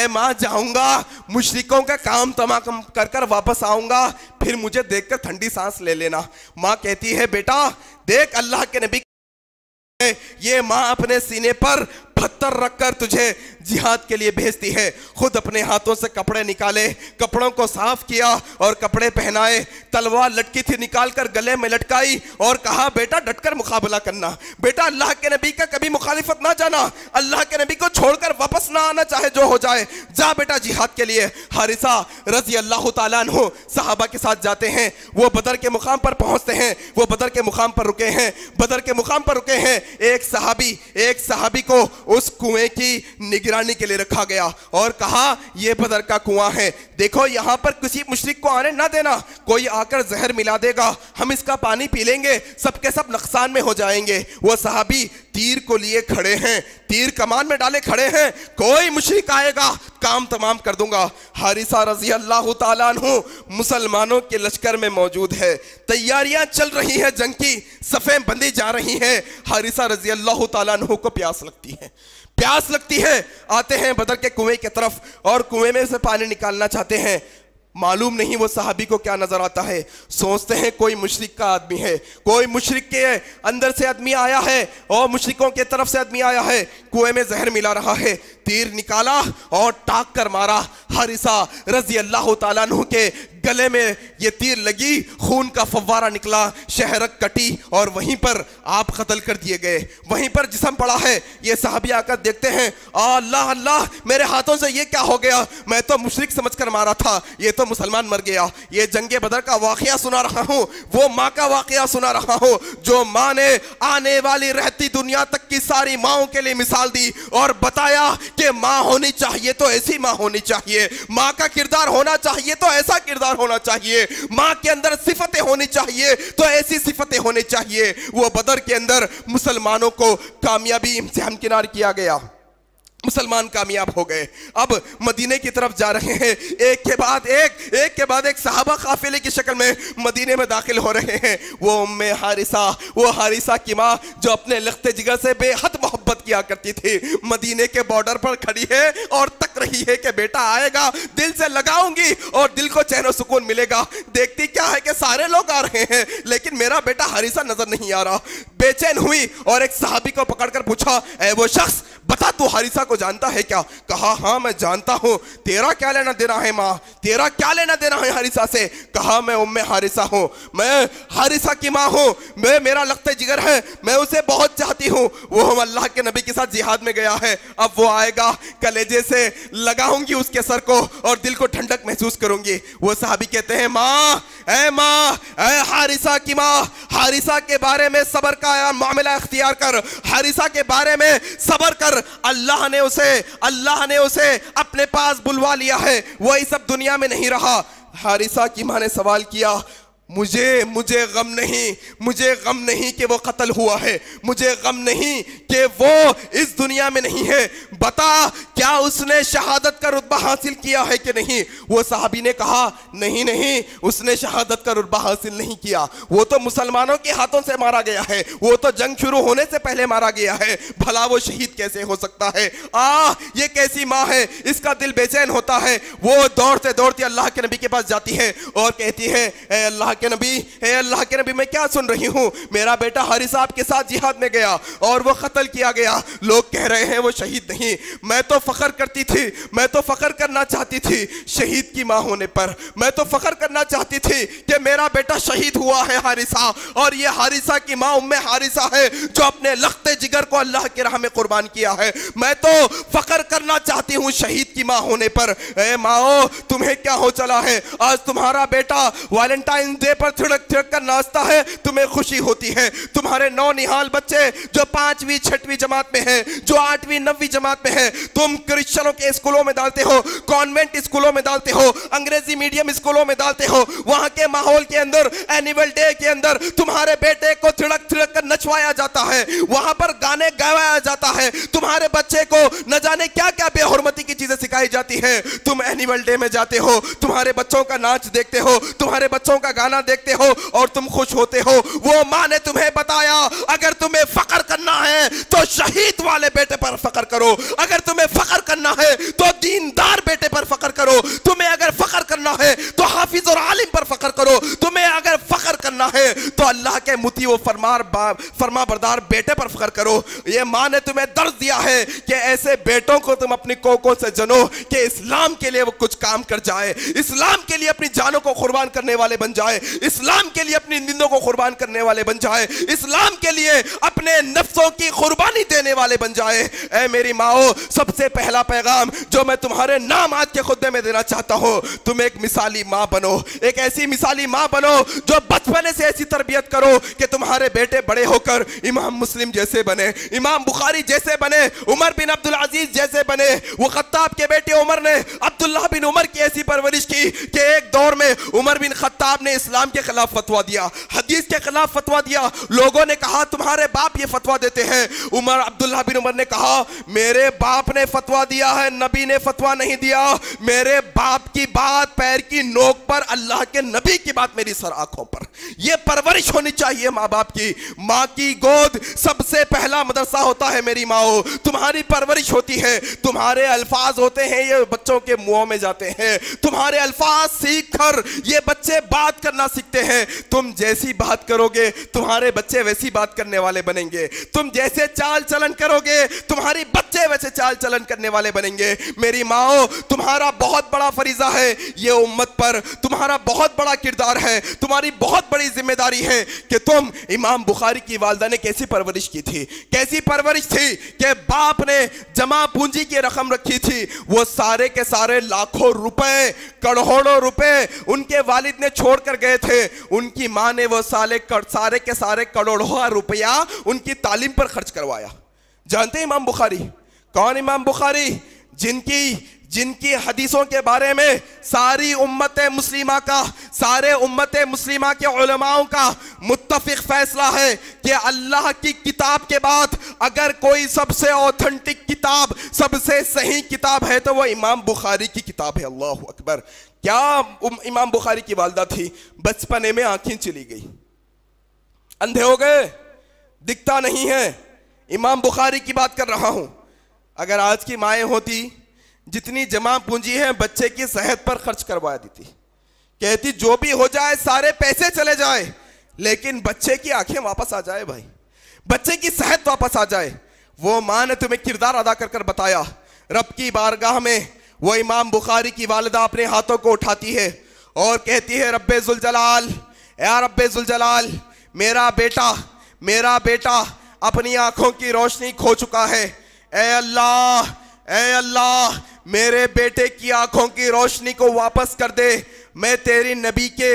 ए माँ जाऊंगा मुशरकों का काम तमा कर कर वापस आऊंगा फिर मुझे देखकर ठंडी सांस ले लेना माँ कहती है बेटा देख अल्लाह के नबी ये माँ अपने सीने पर पत्थर रखकर तुझे जिहाद के लिए भेजती है खुद अपने हाथों से कपड़े निकाले कपड़ों को साफ किया और कपड़े पहनाए तलवार लटकी थी निकाल कर गले में लटकाई और कहा बेटा डटकर मुकाबला करना बेटा अल्लाह के नबी का कभी मुखालिफत ना जाना अल्लाह के नबी को छोड़कर वापस ना आना चाहे जो हो जाए जा बेटा जिहाद के लिए हारिसा रजी अल्लाह तु साहबा के साथ जाते हैं वो बदर के मुकाम पर पहुंचते हैं वो बदर के मुकाम पर रुके हैं बदर के मुकाम पर रुके हैं एक सहाबी एक सहाबी को उस कुएं की निगरानी के लिए रखा गया और कहा यह पदर का कुआं है देखो यहां पर किसी मुश्रक को आने ना देना कोई आकर जहर मिला देगा हम इसका पानी पी लेंगे सबके सब नुकसान में हो जाएंगे वो साहबी तीर को लिए खड़े हैं तीर कमान में डाले खड़े हैं कोई मुशरक आएगा काम तमाम कर दूंगा हारिसा रजी अल्लाह तु मुसलमानों के लश्कर में मौजूद है तैयारियां चल रही हैं जंग की सफ़ें बंदी जा रही हैं हारिसा रजी अल्लाह तु को प्यास लगती है प्यास लगती है आते हैं बदर के कुएं की तरफ और कुएं में से पानी निकालना चाहते हैं मालूम नहीं वो सहाबी को क्या नज़र आता है सोचते हैं कोई मुशरक का आदमी है कोई मुशरक के अंदर से आदमी आया है और मुशरकों के तरफ से आदमी आया है कुएं में जहर मिला रहा है तीर निकाला और टाक कर मारा हरिसा रजी अल्लाह तु के गले में ये तीर लगी खून का फव्वारा निकला शहरक कटी और वहीं पर आप कत्ल कर दिए गए वहीं पर जिसम पड़ा है ये साहबी आकर देखते हैं अल्लाह अल्लाह मेरे हाथों से ये क्या हो गया मैं तो मुशरक समझ कर मारा था ये तो मुसलमान मर गया ये जंग बदर का वाक़ सुना रहा हूँ वो माँ का वाक़ सुना रहा हूँ जो माँ ने आने वाली रहती दुनिया तक की सारी माओ के लिए मिसाल दी और बताया कि माँ होनी चाहिए तो ऐसी माँ होनी चाहिए माँ का किरदार होना चाहिए तो ऐसा किरदार होना चाहिए माँ के अंदर सिफतें होनी चाहिए तो ऐसी सिफतें होनी चाहिए वो बदर के अंदर मुसलमानों को कामयाबी से हमकिनार किया गया मुसलमान कामयाब हो गए अब मदीने की तरफ जा रहे हैं एक के बाद एक एक के बाद एक साहबा काफिले की शक्ल में मदीने में दाखिल हो रहे हैं वो उम्मे हारिसा वो हारिसा की माँ जो अपने लखते जिगर से बेहद मोहब्बत किया करती थी मदीने के बॉर्डर पर खड़ी है और तक रही है कि बेटा आएगा दिल से लगाऊंगी और दिल को चैन सुकून मिलेगा देखती क्या है कि सारे लोग आ रहे हैं लेकिन मेरा बेटा हारिसा नजर नहीं आ रहा बेचैन हुई और एक साहबी को पकड़कर पूछा ए वो शख्स बता तू हारिसा को जानता है क्या कहा हाँ मैं जानता हूँ तेरा क्या लेना देना है माँ तेरा क्या लेना देना है हारिसा से कहा मैं उम्मे हारिसा हूँ मैं हारिसा की माँ हूँ मैं मेरा लगता जिगर है मैं उसे बहुत चाहती हूँ वो हम अल्लाह के नबी के साथ जिहाद में गया है अब वो आएगा कलेजे से लगाऊंगी उसके सर को और दिल को ठंडक महसूस करूंगी वो साहबी कहते हैं माँ ए माँ ए हारिसा की माँ हारिसा के बारे में सबर का मामला अख्तियार कर हारिसा के बारे में सबर कर अल्लाह ने ने उसे अल्लाह ने उसे अपने पास बुलवा लिया है वही सब दुनिया में नहीं रहा हारिसा की माँ ने सवाल किया मुझे मुझे गम नहीं मुझे गम नहीं कि वो कत्ल हुआ है मुझे गम नहीं कि वो इस दुनिया में नहीं है बता क्या उसने शहादत का रुतबा हासिल किया है कि नहीं वो साहबी ने कहा नहीं नहीं उसने शहादत का रुतबा हासिल नहीं किया वो तो मुसलमानों के हाथों से मारा गया है वो तो जंग शुरू होने से पहले मारा गया है भला वो शहीद कैसे हो सकता है आ ये कैसी माँ है इसका दिल बेचैन होता है वो दौड़ते दौड़ते अल्लाह के नबी के पास जाती है और कहती है अल्लाह के नबी हे अल्लाह के नबी मैं क्या सुन रही हूँ मेरा बेटा हरी साहब के साथ जिहाद में गया और वो कत्ल किया गया लोग कह रहे हैं वो शहीद नहीं मैं तो फ़ख्र करती थी मैं तो फ़ख्र करना चाहती थी शहीद की माँ होने पर मैं तो फ़ख्र करना चाहती थी कि मेरा बेटा शहीद हुआ है हारिसा और ये हारिसा की माँ उम्म हारिसा है जो अपने लखते जिगर को अल्लाह के राह में कुर्बान किया है मैं तो फ़ख्र करना चाहती हूँ शहीद की माँ होने पर ए माओ तुम्हें क्या हो चला है आज तुम्हारा बेटा वैलेंटाइन डे कंधे पर थिड़क थिड़क कर नाचता है तुम्हें खुशी होती है तुम्हारे नौ निहाल बच्चे जो पांचवी छठवीं जमात में है जो आठवीं नवी जमात में है तुम क्रिश्चनों के स्कूलों में डालते हो कॉन्वेंट स्कूलों में डालते हो अंग्रेजी मीडियम स्कूलों में डालते हो वहां के माहौल के अंदर एनिवल डे के अंदर तुम्हारे बेटे को थिड़क थिड़क कर नचवाया जाता है वहां पर गाने गवाया जाता है तुम्हारे बच्चे को न जाने क्या क्या बेहरमती की चीजें सिखाई जाती है तुम एनिवल डे में जाते हो तुम्हारे बच्चों का नाच देखते हो तुम्हारे बच्चों का गाना सपना देखते हो और तुम खुश होते हो वो माँ ने तुम्हें बताया अगर तुम्हें फकर करना है तो शहीद वाले बेटे पर फकर करो अगर तुम्हें फकर करना है तो दीनदार बेटे पर फकर करो तुम्हें अगर फकर करना है तो हाफिज और आलिम पर फकर करो तुम्हें अगर फकर करना है तो अल्लाह के मुती फरमार फरमा बरदार बेटे पर फकर करो ये माँ ने तुम्हें दर्ज दिया है कि ऐसे बेटों को तुम अपनी कोकों से जनो कि इस्लाम के लिए वो कुछ काम कर जाए इस्लाम के लिए अपनी जानों को कुर्बान करने वाले बन जाए इस्लाम के लिए अपनी निंदों को कुर्बान करने वाले बन जाए इस्लाम के लिए अपने नफ्सों की कुर्बानी देने वाले बन जाए ऐ मेरी माओ सबसे पहला पैगाम जो मैं तुम्हारे नाम आज के खुदे में देना चाहता हूँ तुम एक मिसाली माँ बनो एक ऐसी मिसाली माँ बनो जो बचपने से ऐसी तरबियत करो कि तुम्हारे बेटे बड़े होकर इमाम मुस्लिम जैसे बने इमाम बुखारी जैसे बने उमर बिन अब्दुल अजीज जैसे बने वो खत्ताब के बेटे उमर ने अब्दुल्ला बिन उमर की ऐसी परवरिश की कि एक दौर में उमर बिन खत्ताब ने इस्लाम इस्लाम के खिलाफ फतवा दिया हदीस के खिलाफ फतवा दिया लोगों ने कहा तुम्हारे बाप ये फतवा देते हैं उमर अब्दुल्ला बिन उमर ने कहा मेरे बाप ने फतवा दिया है नबी ने फतवा नहीं दिया मेरे बाप की बात पैर की नोक पर अल्लाह के नबी की बात मेरी सर आंखों पर यह परवरिश होनी चाहिए माँ बाप की माँ की गोद सबसे पहला मदरसा होता है मेरी माओ तुम्हारी परवरिश होती है तुम्हारे अल्फाज होते हैं ये बच्चों के मुंह में जाते हैं तुम्हारे अल्फाज सीख कर ये बच्चे बात करना सीखते हैं तुम जैसी बात करोगे तुम्हारे बच्चे वैसी बात करने वाले बनेंगे तुम जैसे चाल चलन करोगे तुम्हारे बच्चे वैसे चाल चलन करने वाले बनेंगे मेरी माओ तुम्हारा बहुत बड़ा फरीजा है ये उम्मत पर तुम्हारा बहुत बड़ा किरदार है तुम्हारी बहुत बड़ी जिम्मेदारी है कि तुम इमाम बुखारी की वालदा ने कैसी परवरिश की थी कैसी परवरिश थी कि बाप ने जमा पूंजी की रकम रखी थी वो सारे के सारे लाखों रुपए करोड़ों रुपए उनके वालिद ने छोड़कर गए गए थे उनकी माँ ने वो साले कर, सारे के सारे करोड़ों रुपया उनकी तालीम पर खर्च करवाया जानते इमाम बुखारी कौन इमाम बुखारी जिनकी जिनकी हदीसों के बारे में सारी उम्मत मुस्लिमा का सारे उम्मत मुस्लिमा के उलमाओं का मुत्तफिक फैसला है कि अल्लाह की किताब के बाद अगर कोई सबसे ऑथेंटिक किताब सबसे सही किताब है तो वह इमाम बुखारी की किताब है अल्लाह अकबर क्या इमाम बुखारी की वालदा थी बचपने में आंखें चली गई अंधे हो गए दिखता नहीं है इमाम बुखारी की बात कर रहा हूं अगर आज की माएँ होती जितनी जमा पूंजी है बच्चे की सेहत पर खर्च करवा देती कहती जो भी हो जाए सारे पैसे चले जाए लेकिन बच्चे की आंखें वापस आ जाए भाई बच्चे की सेहत वापस आ जाए वो माँ ने तुम्हें किरदार अदा कर कर बताया रब की बारगाह में वो इमाम बुखारी की वालदा अपने हाथों को उठाती है और कहती है रब्बे जुलजलाल या रब्बे जुलजलाल मेरा बेटा मेरा बेटा अपनी आंखों की रोशनी खो चुका है ए अल्लाह ए अल्लाह मेरे बेटे की आंखों की रोशनी को वापस कर दे मैं तेरी नबी के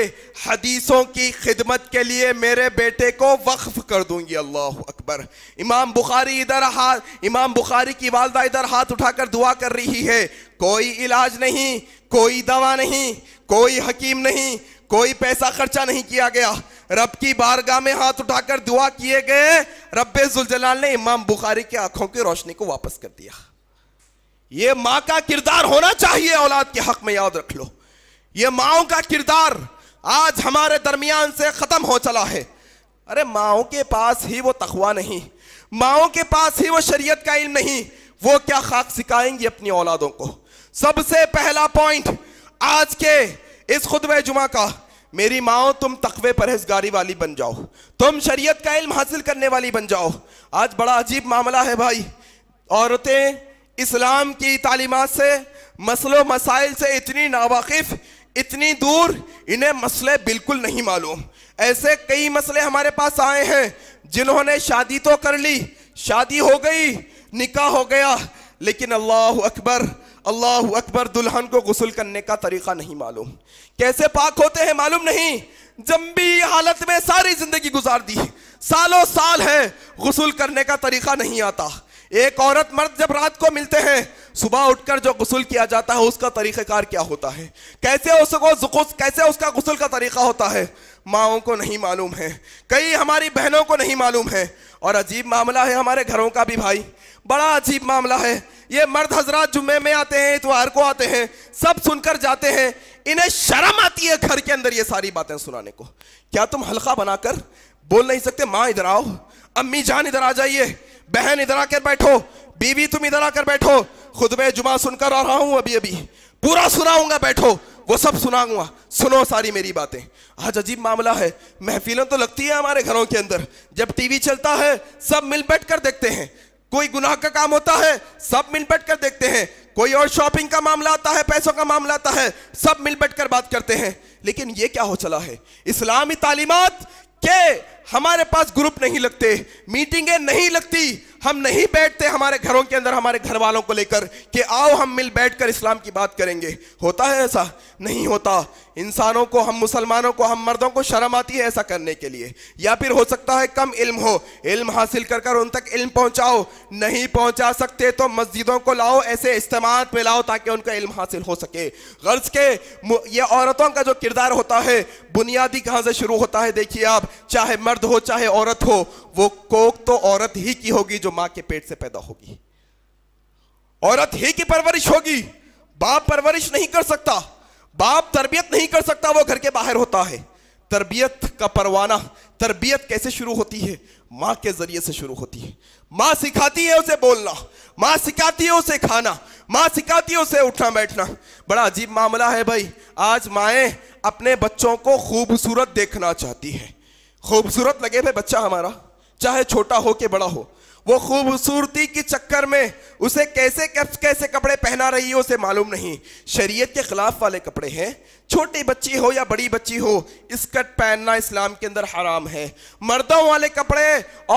हदीसों की खिदमत के लिए मेरे बेटे को वक्फ कर दूंगी अल्लाह अकबर इमाम बुखारी इधर हाथ इमाम बुखारी की वालदा इधर हाथ उठाकर दुआ कर रही है कोई इलाज नहीं कोई दवा नहीं कोई हकीम नहीं कोई पैसा खर्चा नहीं किया गया रब की बारगाह में हाथ उठाकर दुआ किए गए रब जुलजलाल ने इमाम बुखारी की आंखों की रोशनी को वापस कर दिया ये माँ का किरदार होना चाहिए औलाद के हक में याद रख लो ये माओ का किरदार आज हमारे दरमियान से ख़त्म हो चला है अरे माओ के पास ही वो तखवा नहीं माओ के पास ही वो शरीयत का इल्म नहीं वो क्या खाक सिखाएंगी अपनी औलादों को सबसे पहला पॉइंट आज के इस खुद जुमा का मेरी माओ तुम तकवे परहेजगारी वाली बन जाओ तुम शरीयत का इल्म हासिल करने वाली बन जाओ आज बड़ा अजीब मामला है भाई औरतें इस्लाम की तालीमत से मसलों मसाइल से इतनी नावाकिफ़ इतनी दूर इन्हें मसले बिल्कुल नहीं मालूम ऐसे कई मसले हमारे पास आए हैं जिन्होंने शादी तो कर ली शादी हो गई निकाह हो गया लेकिन अल्लाह अकबर अल्लाह अकबर दुल्हन को गसल करने का तरीका नहीं मालूम कैसे पाक होते हैं मालूम नहीं जम्बी हालत में सारी जिंदगी गुजार दी सालों साल है गसल करने का तरीका नहीं आता एक औरत मर्द जब रात को मिलते हैं सुबह उठकर जो गसल किया जाता है उसका तरीक़ेकार क्या होता है कैसे उसको कैसे उसका गसल का तरीका होता है माओ को नहीं मालूम है कई हमारी बहनों को नहीं मालूम है और अजीब मामला है हमारे घरों का भी भाई बड़ा अजीब मामला है ये मर्द हजरात जुम्मे में आते हैं इतवार को आते हैं सब सुनकर जाते हैं इन्हें शर्म आती है घर के अंदर ये सारी बातें सुनाने को क्या तुम हल्का बनाकर बोल नहीं सकते माँ इधर आओ अम्मी जान इधर आ जाइए बहन इधर आकर बैठो बीवी तुम इधर आकर बैठो खुद में जुमा सुनकर आ रहा हूं अभी अभी पूरा सुनाऊंगा बैठो वो सब सुनाऊंगा सुनो सारी मेरी बातें आज अजीब मामला है महफिलें तो लगती है हमारे घरों के अंदर जब टीवी चलता है सब मिल बैठ कर देखते हैं कोई गुनाह का काम होता है सब मिल बैठ कर देखते हैं कोई और शॉपिंग का मामला आता है पैसों का मामला आता है सब मिल बैठ कर बात करते हैं लेकिन ये क्या हो चला है इस्लामी तालीमत के हमारे पास ग्रुप नहीं लगते मीटिंगें नहीं लगती हम नहीं बैठते हमारे घरों के अंदर हमारे घर वालों को लेकर कि आओ हम मिल बैठकर इस्लाम की बात करेंगे होता है ऐसा नहीं होता इंसानों को हम मुसलमानों को हम मर्दों को शर्म आती है ऐसा करने के लिए या फिर हो सकता है कम इल्म हो इल्म हासिल कर कर उन तक इल्म पहुंचाओ नहीं पहुंचा सकते तो मस्जिदों को लाओ ऐसे इस्तेमाल पे लाओ ताकि उनका इल्म हासिल हो सके गर्ज के ये औरतों का जो किरदार होता है बुनियादी कहाँ से शुरू होता है देखिए आप चाहे मर्द हो चाहे औरत हो वो कोक तो औरत ही की होगी जो माँ के पेट से पैदा होगी औरत ही की परवरिश होगी बाप परवरिश नहीं कर सकता बाप तरबियत नहीं कर सकता वो घर के बाहर होता है तरबियत का परवाना तरबियत कैसे शुरू होती है माँ के जरिए से शुरू होती है माँ सिखाती है उसे बोलना माँ सिखाती है उसे खाना माँ सिखाती है उसे उठना बैठना बड़ा अजीब मामला है भाई आज माएँ अपने बच्चों को खूबसूरत देखना चाहती है खूबसूरत लगे भाई बच्चा हमारा चाहे छोटा हो के बड़ा हो वो खूबसूरती के चक्कर में उसे कैसे कैसे कपड़े पहना रही है उसे मालूम नहीं शरीयत के खिलाफ वाले कपड़े हैं छोटी बच्ची हो या बड़ी बच्ची हो स्कर्ट पहनना इस्लाम के अंदर हराम है मर्दों वाले कपड़े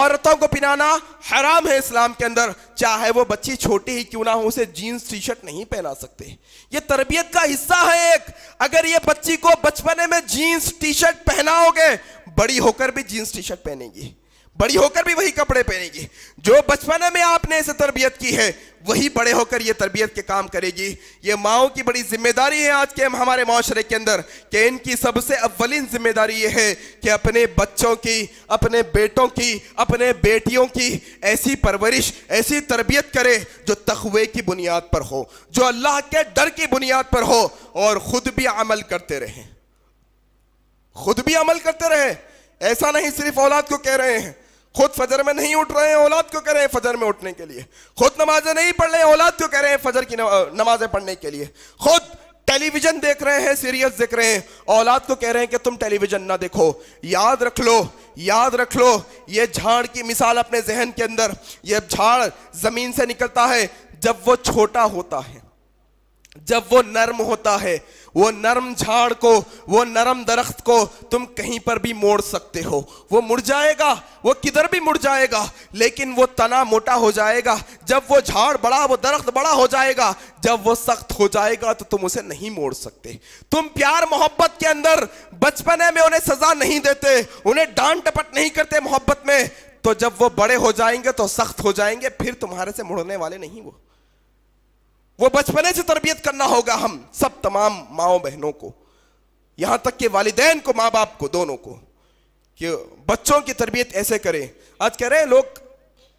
औरतों को पहनाना हराम है इस्लाम के अंदर चाहे वो बच्ची छोटी ही क्यों ना हो उसे जीन्स टी शर्ट नहीं पहना सकते ये तरबियत का हिस्सा है एक अगर ये बच्ची को बचपने में जीन्स टी शर्ट पहनाओगे बड़ी होकर भी जीन्स टी शर्ट पहनेगी बड़ी होकर भी वही कपड़े पहनेगी जो बचपन में आपने इसे तरबियत की है वही बड़े होकर ये तरबियत के काम करेगी ये माओ की बड़ी जिम्मेदारी है आज के हम हमारे माशरे के अंदर कि इनकी सबसे अव्वलिन जिम्मेदारी ये है कि अपने बच्चों की अपने बेटों की अपने बेटियों की ऐसी परवरिश ऐसी तरबियत करे जो तखवे की बुनियाद पर हो जो अल्लाह के डर की बुनियाद पर हो और ख़ुद भी अमल करते रहें खुद भी अमल करते रहें ऐसा नहीं सिर्फ औलाद को कह रहे हैं खुद फजर में नहीं उठ रहे हैं औलाद क्यों कह रहे हैं फजर में उठने के लिए खुद नमाजें नहीं पढ़ रहे हैं औलाद क्यों कह रहे हैं फजर की नमाजें पढ़ने के लिए खुद टेलीविजन देख रहे हैं सीरियल देख रहे हैं औलाद को कह रहे हैं कि तुम टेलीविजन ना देखो याद रख लो याद रख लो ये झाड़ की मिसाल अपने जहन के अंदर ये झाड़ जमीन से निकलता है जब वो छोटा होता है जब वो नर्म होता है वो नरम झाड़ को वो नरम दरख्त को तुम कहीं पर भी मोड़ सकते हो वो मुड़ जाएगा वो किधर भी मुड़ जाएगा लेकिन वो तना मोटा हो जाएगा जब वो झाड़ बड़ा वो दरख्त बड़ा हो जाएगा जब वो सख्त हो जाएगा तो तुम उसे नहीं मोड़ सकते तुम प्यार मोहब्बत के अंदर बचपने में उन्हें सजा नहीं देते उन्हें डांट टपट नहीं करते मोहब्बत में तो जब वो बड़े हो जाएंगे तो सख्त हो जाएंगे फिर तुम्हारे से मुड़ने वाले नहीं वो वो बचपने से तरबियत करना होगा हम सब तमाम माओ बहनों को यहाँ तक के वालदेन को माँ बाप को दोनों को कि बच्चों की तरबियत ऐसे करें आज कह रहे हैं लोग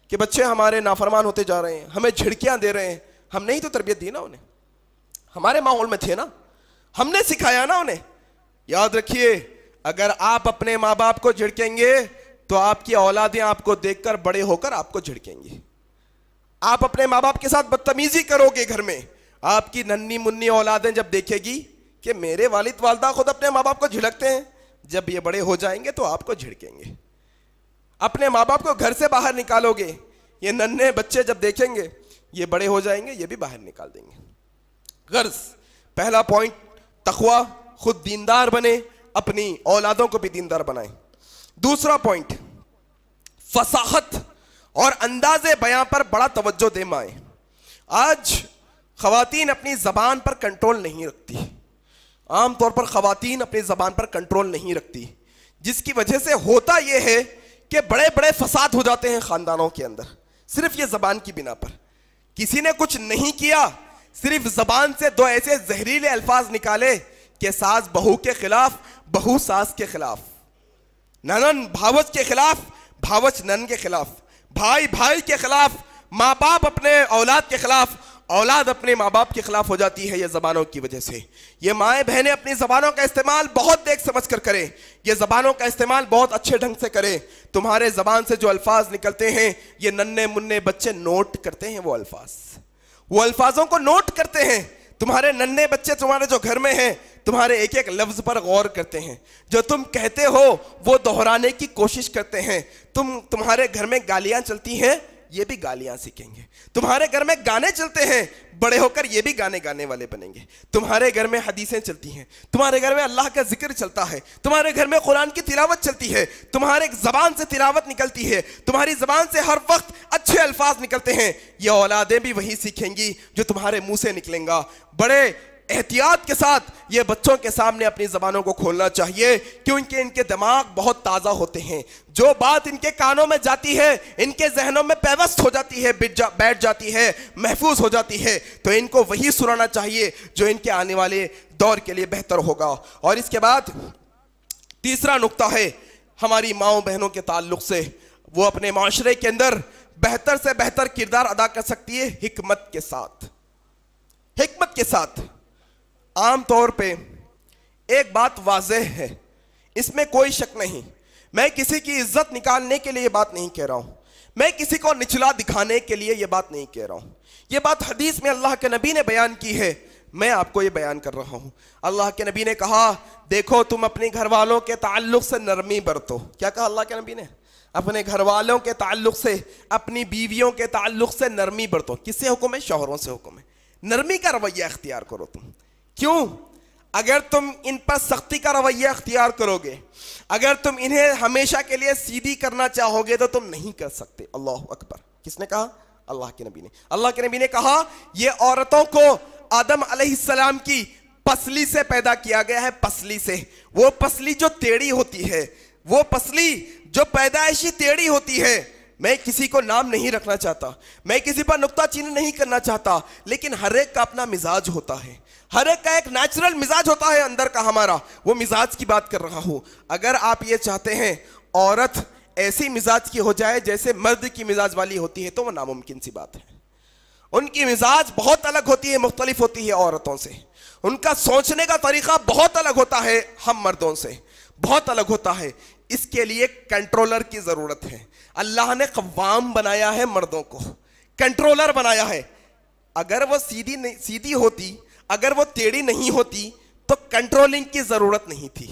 कि बच्चे हमारे नाफरमान होते जा रहे हैं हमें झिड़कियाँ दे रहे हैं हमने ही तो तरबियत दी ना उन्हें हमारे माहौल में थे ना हमने सिखाया ना उन्हें याद रखिए अगर आप अपने माँ बाप को झिड़केंगे तो आपकी औलादें आपको देखकर बड़े होकर आपको झिड़केंगी आप अपने माँ बाप के साथ बदतमीजी करोगे घर में आपकी नन्नी मुन्नी औलादें जब देखेगी कि मेरे वालिद वालदा खुद अपने माँ बाप को झिड़कते हैं जब ये बड़े हो जाएंगे तो आपको झिड़केंगे अपने माँ बाप को घर से बाहर निकालोगे ये नन्हे बच्चे जब देखेंगे ये बड़े हो जाएंगे ये भी बाहर निकाल देंगे गर्ज पहला पॉइंट तखवा खुद दीनदार बने अपनी औलादों को भी दीनदार बनाए दूसरा पॉइंट फसाहत और अंदाजे बयां पर बड़ा तवज्जो दे माए आज खातन अपनी ज़बान पर कंट्रोल नहीं रखती आम तौर पर खवतिन अपनी ज़बान पर कंट्रोल नहीं रखती जिसकी वजह से होता यह है कि बड़े बड़े फसाद हो जाते हैं ख़ानदानों के अंदर सिर्फ ये ज़बान की बिना पर किसी ने कुछ नहीं किया सिर्फ ज़बान से दो ऐसे जहरीले अल्फाज निकाले कि सास बहू के खिलाफ बहू सास के खिलाफ ननन भावच के खिलाफ भावच नन के खिलाफ भाई भाई के खिलाफ माँ बाप अपने औलाद के खिलाफ औलाद अपने माँ बाप के खिलाफ हो जाती है ये ज़बानों की वजह से ये माएँ बहनें अपनी ज़बानों का इस्तेमाल बहुत देख समझ कर करें ये ज़बानों का इस्तेमाल बहुत अच्छे ढंग से करें तुम्हारे ज़बान से जो अल्फाज निकलते हैं ये नन्हे मुन्ने बच्चे नोट करते हैं वो अल्फाज वो अल्फाजों को नोट करते हैं तुम्हारे नन्हे बच्चे तुम्हारे जो घर में हैं तुम्हारे एक एक लफ्ज़ पर गौर करते हैं जो तुम कहते हो वो दोहराने की कोशिश करते हैं तुम तुम्हारे घर में गालियां चलती हैं ये भी गालियाँ सीखेंगे तुम्हारे घर में गाने चलते हैं बड़े होकर ये भी गाने गाने वाले बनेंगे तुम्हारे घर में हदीसें चलती हैं तुम्हारे घर में अल्लाह का जिक्र चलता है तुम्हारे घर में कुरान की तिलावत चलती है तुम्हारे जबान से तिलावत निकलती है तुम्हारी जबान से हर वक्त अच्छे अल्फाज निकलते हैं ये औलादें भी वही सीखेंगी जो तुम्हारे मुँह से निकलेंगा बड़े एहतियात के साथ ये बच्चों के सामने अपनी ज़बानों को खोलना चाहिए क्योंकि इनके दिमाग बहुत ताज़ा होते हैं जो बात इनके कानों में जाती है इनके जहनों में पेवस्त हो जाती है जा, बैठ जाती है महफूज हो जाती है तो इनको वही सुनाना चाहिए जो इनके आने वाले दौर के लिए बेहतर होगा और इसके बाद तीसरा नुकता है हमारी माओ बहनों के ताल्लुक से वो अपने माशरे के अंदर बेहतर से बेहतर किरदार अदा कर सकती है हिकमत के साथ हिकमत के साथ तौर पे एक बात वाजह है इसमें कोई शक नहीं मैं किसी की इज्जत निकालने के लिए ये बात नहीं कह रहा हूं मैं किसी को निचला दिखाने के लिए ये बात नहीं कह रहा हूं ये बात हदीस में अल्लाह के नबी ने बयान की है मैं आपको ये बयान कर रहा हूं अल्लाह के नबी ने कहा देखो तुम अपने घर वालों के ताल्लुक से नरमी बरतो क्या कहा अल्लाह के नबी ने अपने घर वालों के ताल्लुक से अपनी बीवियों के ताल्लुक से नरमी बरतो किससे हुक्म है शोहरों से हुक्म है नरमी का रवैया अख्तियार करो तुम क्यों अगर तुम इन पर सख्ती का रवैया अख्तियार करोगे अगर तुम इन्हें हमेशा के लिए सीधी करना चाहोगे तो तुम नहीं कर सकते अल्लाह अकबर किसने कहा अल्लाह के नबी ने अल्लाह के नबी ने कहा ये औरतों को आदम अलैहिस्सलाम की पसली से पैदा किया गया है पसली से वो पसली जो टेढ़ी होती है वो पसली जो पैदाइशी टेढ़ी होती है मैं किसी को नाम नहीं रखना चाहता मैं किसी पर नुकता चीन नहीं करना चाहता लेकिन हर एक का अपना मिजाज होता है हर एक का एक नेचुरल मिजाज होता है अंदर का हमारा वो मिजाज की बात कर रहा हूँ अगर आप ये चाहते हैं औरत ऐसी मिजाज की हो जाए जैसे मर्द की मिजाज वाली होती है तो वो नामुमकिन सी बात है उनकी मिजाज बहुत अलग होती है मुख्तलिफ होती है औरतों से उनका सोचने का तरीका बहुत अलग होता है हम मर्दों से बहुत अलग होता है इसके लिए कंट्रोलर की ज़रूरत है अल्लाह ने कवाम बनाया है मर्दों को कंट्रोलर बनाया है अगर वो सीधी नहीं सीधी होती अगर वो टेढ़ी नहीं होती तो कंट्रोलिंग की ज़रूरत नहीं थी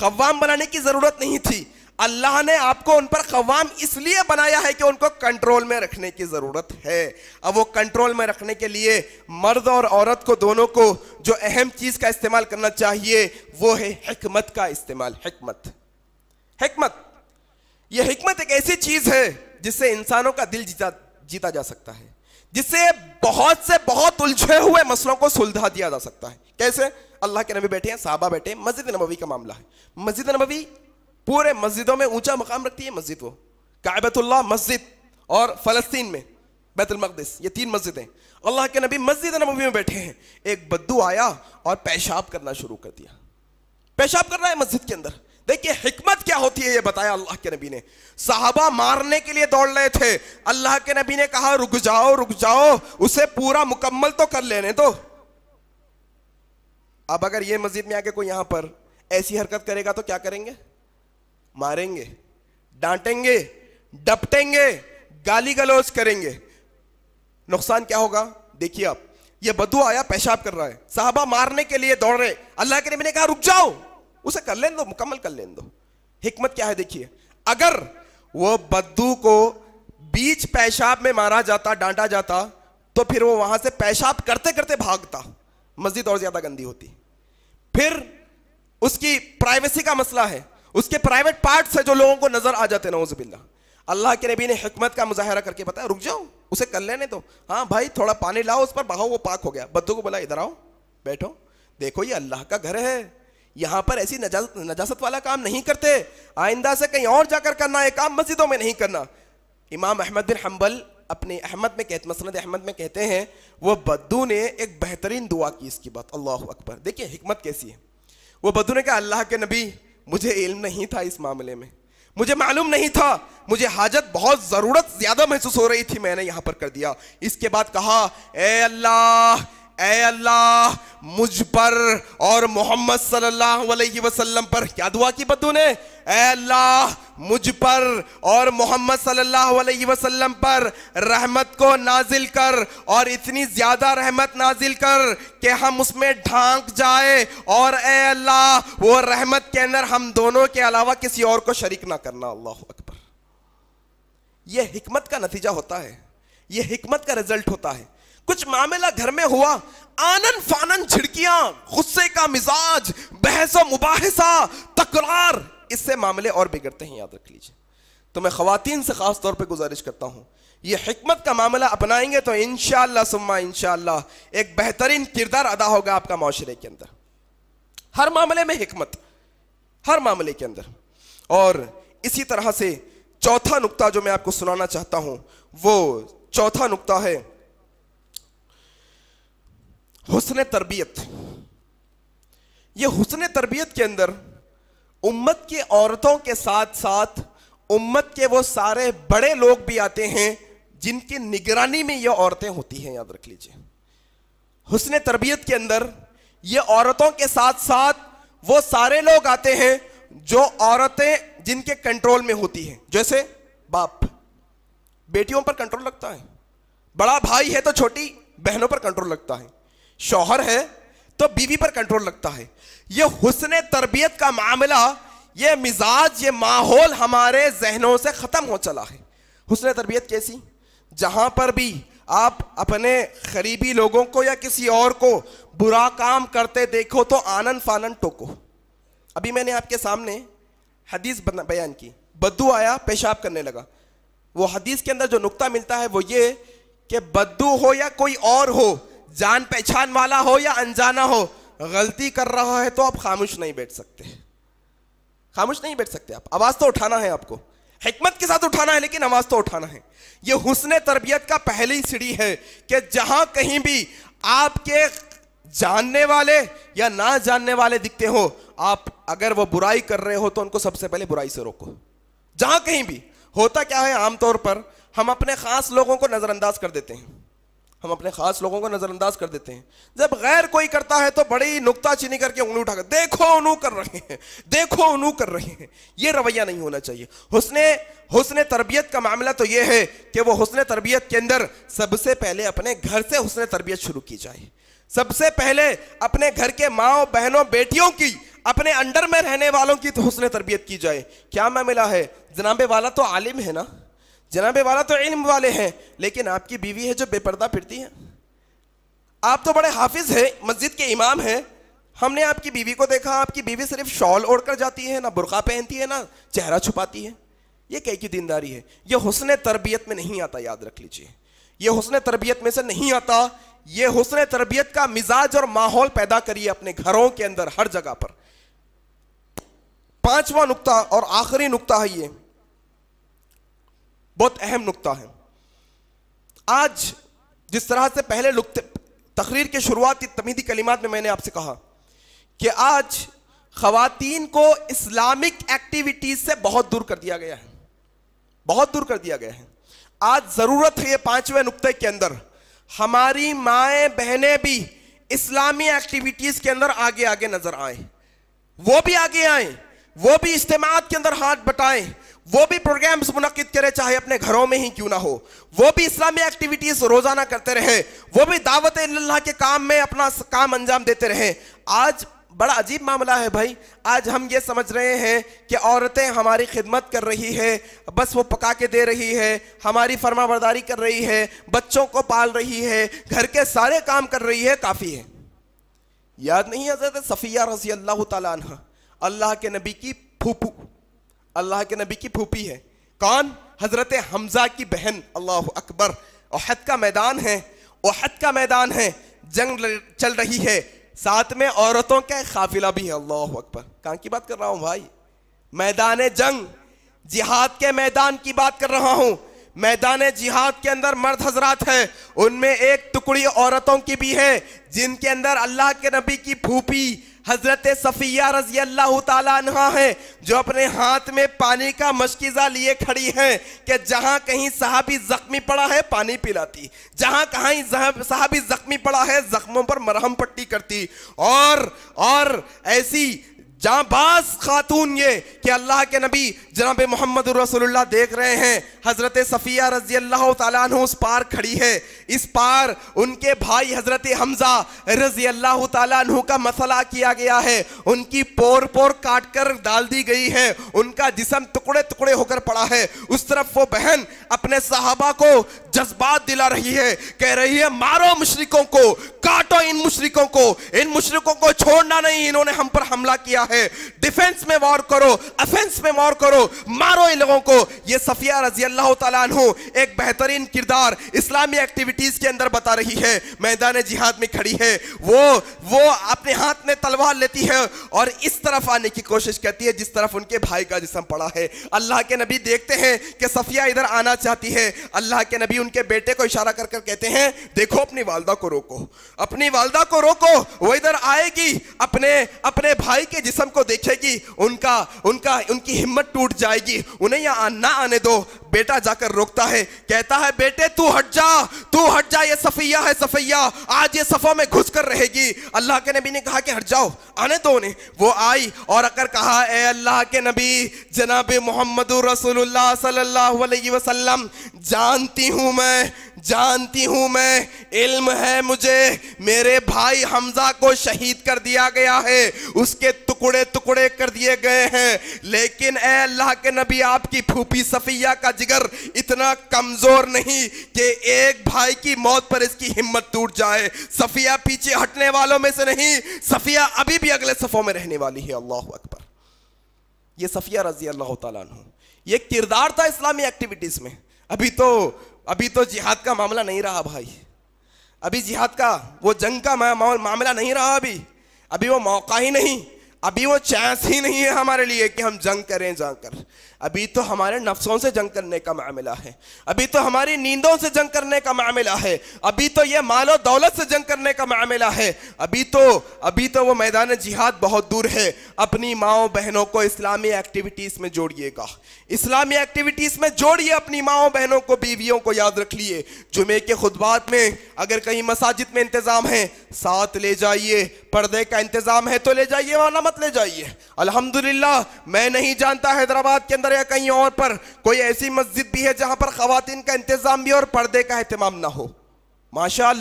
कवाम बनाने की ज़रूरत नहीं थी अल्लाह ने आपको उन पर कवाम इसलिए बनाया है कि उनको कंट्रोल में रखने की ज़रूरत है अब वो कंट्रोल में रखने के लिए मर्द और औरत को दोनों को जो अहम चीज़ का इस्तेमाल करना चाहिए वो है हिकमत का इस्तेमाल हिकमत हिकमत ये हिकमत एक ऐसी चीज़ है जिससे इंसानों का दिल जीता जीता जा सकता है जिससे बहुत से बहुत उलझे हुए मसलों को सुलझा दिया जा सकता है कैसे अल्लाह के नबी बैठे हैं साहबा बैठे हैं मस्जिद नबवी का मामला है मस्जिद नबवी पूरे मस्जिदों में ऊंचा मकाम रखती है मस्जिद वो काबतुल्ला मस्जिद और फलस्तीन में बैतुलमकदस ये तीन मस्जिदें अल्लाह के नबी मस्जिद नबवी में बैठे हैं एक बद्दू आया और पेशाब करना शुरू कर दिया पेशाब कर रहा है मस्जिद के अंदर देखिए हिकमत क्या होती है ये बताया अल्लाह के नबी ने साहबा मारने के लिए दौड़ रहे थे अल्लाह के नबी ने कहा रुक जाओ रुक जाओ उसे पूरा मुकम्मल तो कर लेने दो अब अगर ये मस्जिद में आके कोई यहां पर ऐसी हरकत करेगा तो क्या करेंगे मारेंगे डांटेंगे डपटेंगे गाली गलौज करेंगे नुकसान क्या होगा देखिए आप ये बदू आया पेशाब कर रहा है साहबा मारने के लिए दौड़ रहे अल्लाह के नबी ने कहा रुक जाओ उसे कर लें दो मुकम्मल कर लें दो हिकमत क्या है देखिए अगर वह बद्दू को बीच पेशाब में मारा जाता डांटा जाता तो फिर वो वहां से पेशाब करते करते भागता मस्जिद और ज्यादा गंदी होती फिर उसकी प्राइवेसी का मसला है उसके प्राइवेट पार्ट्स है जो लोगों को नजर आ जाते नौजबिल्ला अल्लाह के नबी ने हमत का मुजाहरा करके बताया रुक जाओ उसे कर लेने दो हाँ भाई थोड़ा पानी लाओ उस पर बहाओ वो पाक हो गया बद्दू को बोला इधर आओ बैठो देखो ये अल्लाह का घर है यहाँ पर ऐसी नजास, नजासत वाला काम नहीं करते आइंदा से कहीं और जाकर करना है काम मस्जिदों में नहीं करना इमाम अहमद बिन हम्बल अपने अहमद में कहते मसनद अहमद में कहते हैं वह बद्दू ने एक बेहतरीन दुआ की इसकी बात अल्लाह अकबर देखिए हमत कैसी है वह बद्दू ने कहा अल्लाह के नबी मुझे इल्म नहीं था इस मामले में मुझे मालूम नहीं था मुझे हाजत बहुत ज़रूरत ज़्यादा महसूस हो रही थी मैंने यहाँ पर कर दिया इसके बाद कहा ए अल्लाह अल्लाह मुझ पर और मोहम्मद सल्लल्लाहु वसल्लम पर क्या दुआ की बदू ने अल्लाह मुझ पर और मोहम्मद सल्लल्लाहु वसल्लम पर रहमत को नाजिल कर और इतनी ज़्यादा रहमत नाजिल कर कि हम उसमें ढांक जाए और अल्लाह वो रहमत के अंदर हम दोनों के अलावा किसी और को शरीक ना करना अल्लाह अकबर यह हमत का नतीजा होता है यह हमत का रिजल्ट होता है कुछ मामला घर में हुआ आनन फानन छिड़कियां गुस्से का मिजाज बहस मुबाहसा तकरार इससे मामले और बिगड़ते हैं याद रख लीजिए तो मैं खातन से खास तौर पर गुजारिश करता हूं ये हिकमत का मामला अपनाएंगे तो इन सुम्मा इन एक बेहतरीन किरदार अदा होगा आपका माशरे के अंदर हर मामले में हिकमत हर मामले के अंदर और इसी तरह से चौथा नुकता जो मैं आपको सुनाना चाहता हूं वो चौथा नुकता है हुसन तरबियत ये हुसन तरबियत के अंदर उम्मत की औरतों के साथ साथ उम्मत के वो सारे बड़े लोग भी आते हैं जिनकी निगरानी में ये औरतें होती हैं याद रख लीजिए हुसन तरबियत के अंदर ये औरतों के साथ साथ वो सारे लोग आते हैं जो औरतें जिनके कंट्रोल में होती हैं जैसे बाप बेटियों पर कंट्रोल लगता है बड़ा भाई है तो छोटी बहनों पर कंट्रोल लगता है शौहर है तो बीवी पर कंट्रोल रखता है ये हुसन तरबियत का मामला ये मिजाज ये माहौल हमारे जहनों से ख़त्म हो चला है हुसन तरबियत कैसी जहाँ पर भी आप अपने करीबी लोगों को या किसी और को बुरा काम करते देखो तो आनंद फानन टोको अभी मैंने आपके सामने हदीस बयान की बद्दू आया पेशाब करने लगा वो हदीस के अंदर जो नुक्ता मिलता है वो ये कि बद्दू हो या कोई और हो जान पहचान वाला हो या अनजाना हो गलती कर रहा है तो आप खामोश नहीं बैठ सकते खामोश नहीं बैठ सकते आप आवाज तो उठाना है आपको हमत के साथ उठाना है लेकिन आवाज तो उठाना है यह हुसन तरबियत का पहली सीढ़ी है कि जहां कहीं भी आपके जानने वाले या ना जानने वाले दिखते हो आप अगर वो बुराई कर रहे हो तो उनको सबसे पहले बुराई से रोको जहां कहीं भी होता क्या है आमतौर पर हम अपने खास लोगों को नजरअंदाज कर देते हैं हम अपने खास लोगों को नज़रअंदाज कर देते हैं जब गैर कोई करता है तो बड़ी नुकता चीनी करके उंगली उठाकर देखो उनू कर रहे हैं देखो उनू कर रहे हैं ये रवैया नहीं होना चाहिए हुसने हुसन तरबियत का मामला तो ये है कि वो हुसन तरबियत के अंदर सबसे पहले अपने घर से हुसन तरबियत शुरू की जाए सबसे पहले अपने घर के माओ बहनों बेटियों की अपने अंडर में रहने वालों की तो हुसने तरबियत की जाए क्या मामला है जनाबे वाला तो आलिम है ना जनाबे वाला तो इल्म वाले हैं लेकिन आपकी बीवी है जो बेपर्दा फिरती है आप तो बड़े हाफिज हैं मस्जिद के इमाम हैं हमने आपकी बीवी को देखा आपकी बीवी सिर्फ शॉल ओढ़ कर जाती है ना बुरका पहनती है ना चेहरा छुपाती है ये कई की दीनदारी है ये हुसन तरबियत में नहीं आता याद रख लीजिए ये हुसन तरबियत में से नहीं आता ये हुसन तरबियत का मिजाज और माहौल पैदा करिए अपने घरों के अंदर हर जगह पर पांचवा नुकता और आखिरी नुकता है ये बहुत अहम नुकता है आज जिस तरह से पहले तकरीर के शुरुआती तमीदी कलिमात में मैंने आपसे कहा कि आज खातन को इस्लामिक एक्टिविटीज से बहुत दूर कर दिया गया है बहुत दूर कर दिया गया है आज जरूरत है ये पांचवें नुक्ते के अंदर हमारी माए बहनें भी इस्लामी एक्टिविटीज के अंदर आगे आगे नजर आए वो भी आगे आए वो भी इज्तम के अंदर हाथ बटाएं वो भी प्रोग्राम्स मुनद करें चाहे अपने घरों में ही क्यों ना हो वो भी इस्लामी एक्टिविटीज रोजाना करते रहे वो भी दावत अल्लाह के काम में अपना काम अंजाम देते रहे आज बड़ा अजीब मामला है भाई आज हम ये समझ रहे हैं कि औरतें हमारी खिदमत कर रही है बस वो पका के दे रही है हमारी फर्मा बरदारी कर रही है बच्चों को पाल रही है घर के सारे काम कर रही है काफ़ी है याद नहीं हजरत सफ़िया रसी अल्लाह तला अल्लाह के नबी की फूफू अल्लाह के नबी की फूपी है कौन हजरत हमजा की बहन अल्लाह अकबर ओहद का मैदान है ओहद का मैदान है जंग चल रही है साथ में औरतों का काफिला भी है अल्लाह अकबर कहाँ की बात कर रहा हूँ भाई मैदान जंग जिहाद के मैदान की बात कर रहा हूँ मैदान जिहाद के अंदर मर्द हजरात है उनमें एक टुकड़ी औरतों की भी है जिनके अंदर अल्लाह के नबी की फूपी हजरत सफ़िया रजी अल्लाह तहा है जो अपने हाथ में पानी का मशकीज़ा लिए खड़ी है कि जहां कहीं साहबी ज़ख्मी पड़ा है पानी पिलाती जहां कहीं साहबी ज़ख्मी पड़ा है ज़ख्मों पर मरहम पट्टी करती और और ऐसी जहां बाज खातून ये कि अल्लाह के नबी जनाब मोहम्मद रसोल्ला देख रहे हैं हज़रत सफ़िया रजी अल्लाह तु उस पार खड़ी है इस पार उनके भाई हज़रत हमज़ा रजी अल्लाह तु का मसला किया गया है उनकी पोर पोर काट कर डाल दी गई है उनका जिसम टुकड़े टुकड़े होकर पड़ा है उस तरफ वो बहन अपने साहबा को जज्बात दिला रही है कह रही है मारो मुशरकों को काटो इन मुशरकों को इन मुशरकों को छोड़ना नहीं इन्होंने हम पर हमला किया है डिफेंस में वॉर करो अफेंस में वॉर करो मारो इन लोगों को ये सफिया रजी अल्लाह तु एक बेहतरीन किरदार इस्लामी एक्टिविटीज के अंदर बता रही है मैदान जिहाद में खड़ी है वो वो अपने हाथ में तलवार लेती है और इस तरफ आने की कोशिश करती है जिस तरफ उनके भाई का जिसम पड़ा है अल्लाह के नबी देखते हैं कि सफिया इधर आना चाहती है अल्लाह के नबी उनके बेटे को इशारा कर कर कहते हैं देखो अपनी वालदा को रोको अपनी वालदा को रोको वो इधर आएगी अपने अपने भाई के जिसम जिस्म को देखेगी उनका उनका उनकी हिम्मत टूट जाएगी उन्हें यहाँ ना आने दो बेटा जाकर रोकता है कहता है बेटे तू हट जा तू हट जा ये सफैया है सफैया आज ये सफा में घुस कर रहेगी अल्लाह के नबी ने कहा कि हट जाओ आने दो उन्हें वो आई और अकर कहा ए अल्लाह के नबी जनाब मोहम्मद रसोल्ला सल्लल्लाहु अलैहि वसल्लम जानती हूँ मैं जानती हूँ मैं इल्म है मुझे मेरे भाई हमजा को शहीद कर दिया गया है उसके टुकड़े टुकड़े कर दिए गए हैं लेकिन ए अल्लाह के नबी आपकी फूफी सफिया का जिगर इतना कमजोर नहीं कि एक भाई की मौत पर इसकी हिम्मत टूट जाए सफिया पीछे हटने वालों में से नहीं सफिया अभी भी अगले सफ़ों में रहने वाली है अल्लाह अकबर ये सफिया रजी अल्लाह तुम ये किरदार था इस्लामी एक्टिविटीज़ में अभी तो अभी तो जिहाद का मामला नहीं रहा भाई अभी जिहाद का वो जंग का मामला नहीं रहा अभी अभी वो मौका ही नहीं अभी वो चांस ही नहीं है हमारे लिए कि हम जंग करें जाकर अभी तो हमारे नफ्सों से जंग करने का मामला है अभी तो हमारी नींदों से जंग करने का मामला है अभी तो ये मालो दौलत से जंग करने का मामला है अभी तो अभी तो वो मैदान जिहाद बहुत दूर है अपनी माओ बहनों को इस्लामी एक्टिविटीज़ में जोड़िएगा इस्लामी एक्टिविटीज़ में जोड़िए अपनी माओ बहनों को बीवियों को याद रख लिए जुमे के खुदबात में अगर कहीं मसाजिद में इंतज़ाम है साथ ले जाइए पर्दे का इंतजाम है तो ले जाइए वरना मत ले जाइए अल्हम्दुलिल्लाह मैं नहीं जानता हैदराबाद के अंदर या कहीं और पर कोई ऐसी मस्जिद भी है जहां पर खातन का इंतजाम भी और पर्दे का अहतमाम ना हो माशा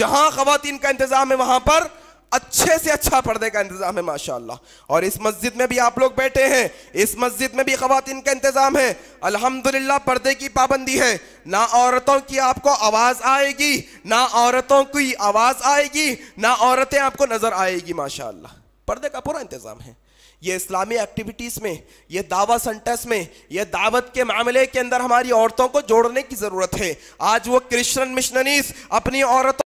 जहां खातन का इंतजाम है वहां पर अच्छे से अच्छा पर्दे का इंतज़ाम है माशाल्लाह और इस मस्जिद में भी आप लोग बैठे हैं इस मस्जिद में भी खातन का इंतज़ाम है अल्हम्दुलिल्लाह पर्दे की पाबंदी है ना औरतों की आपको आवाज़ आएगी ना औरतों की आवाज़ आएगी ना औरतें आपको नज़र आएगी माशाल्लाह पर्दे का पूरा इंतज़ाम है ये इस्लामी एक्टिविटीज़ में ये दावा सेंटर्स में ये दावत के मामले के अंदर हमारी औरतों को जोड़ने की ज़रूरत है आज वो क्रिश्चियन मिशनरीज अपनी औरतों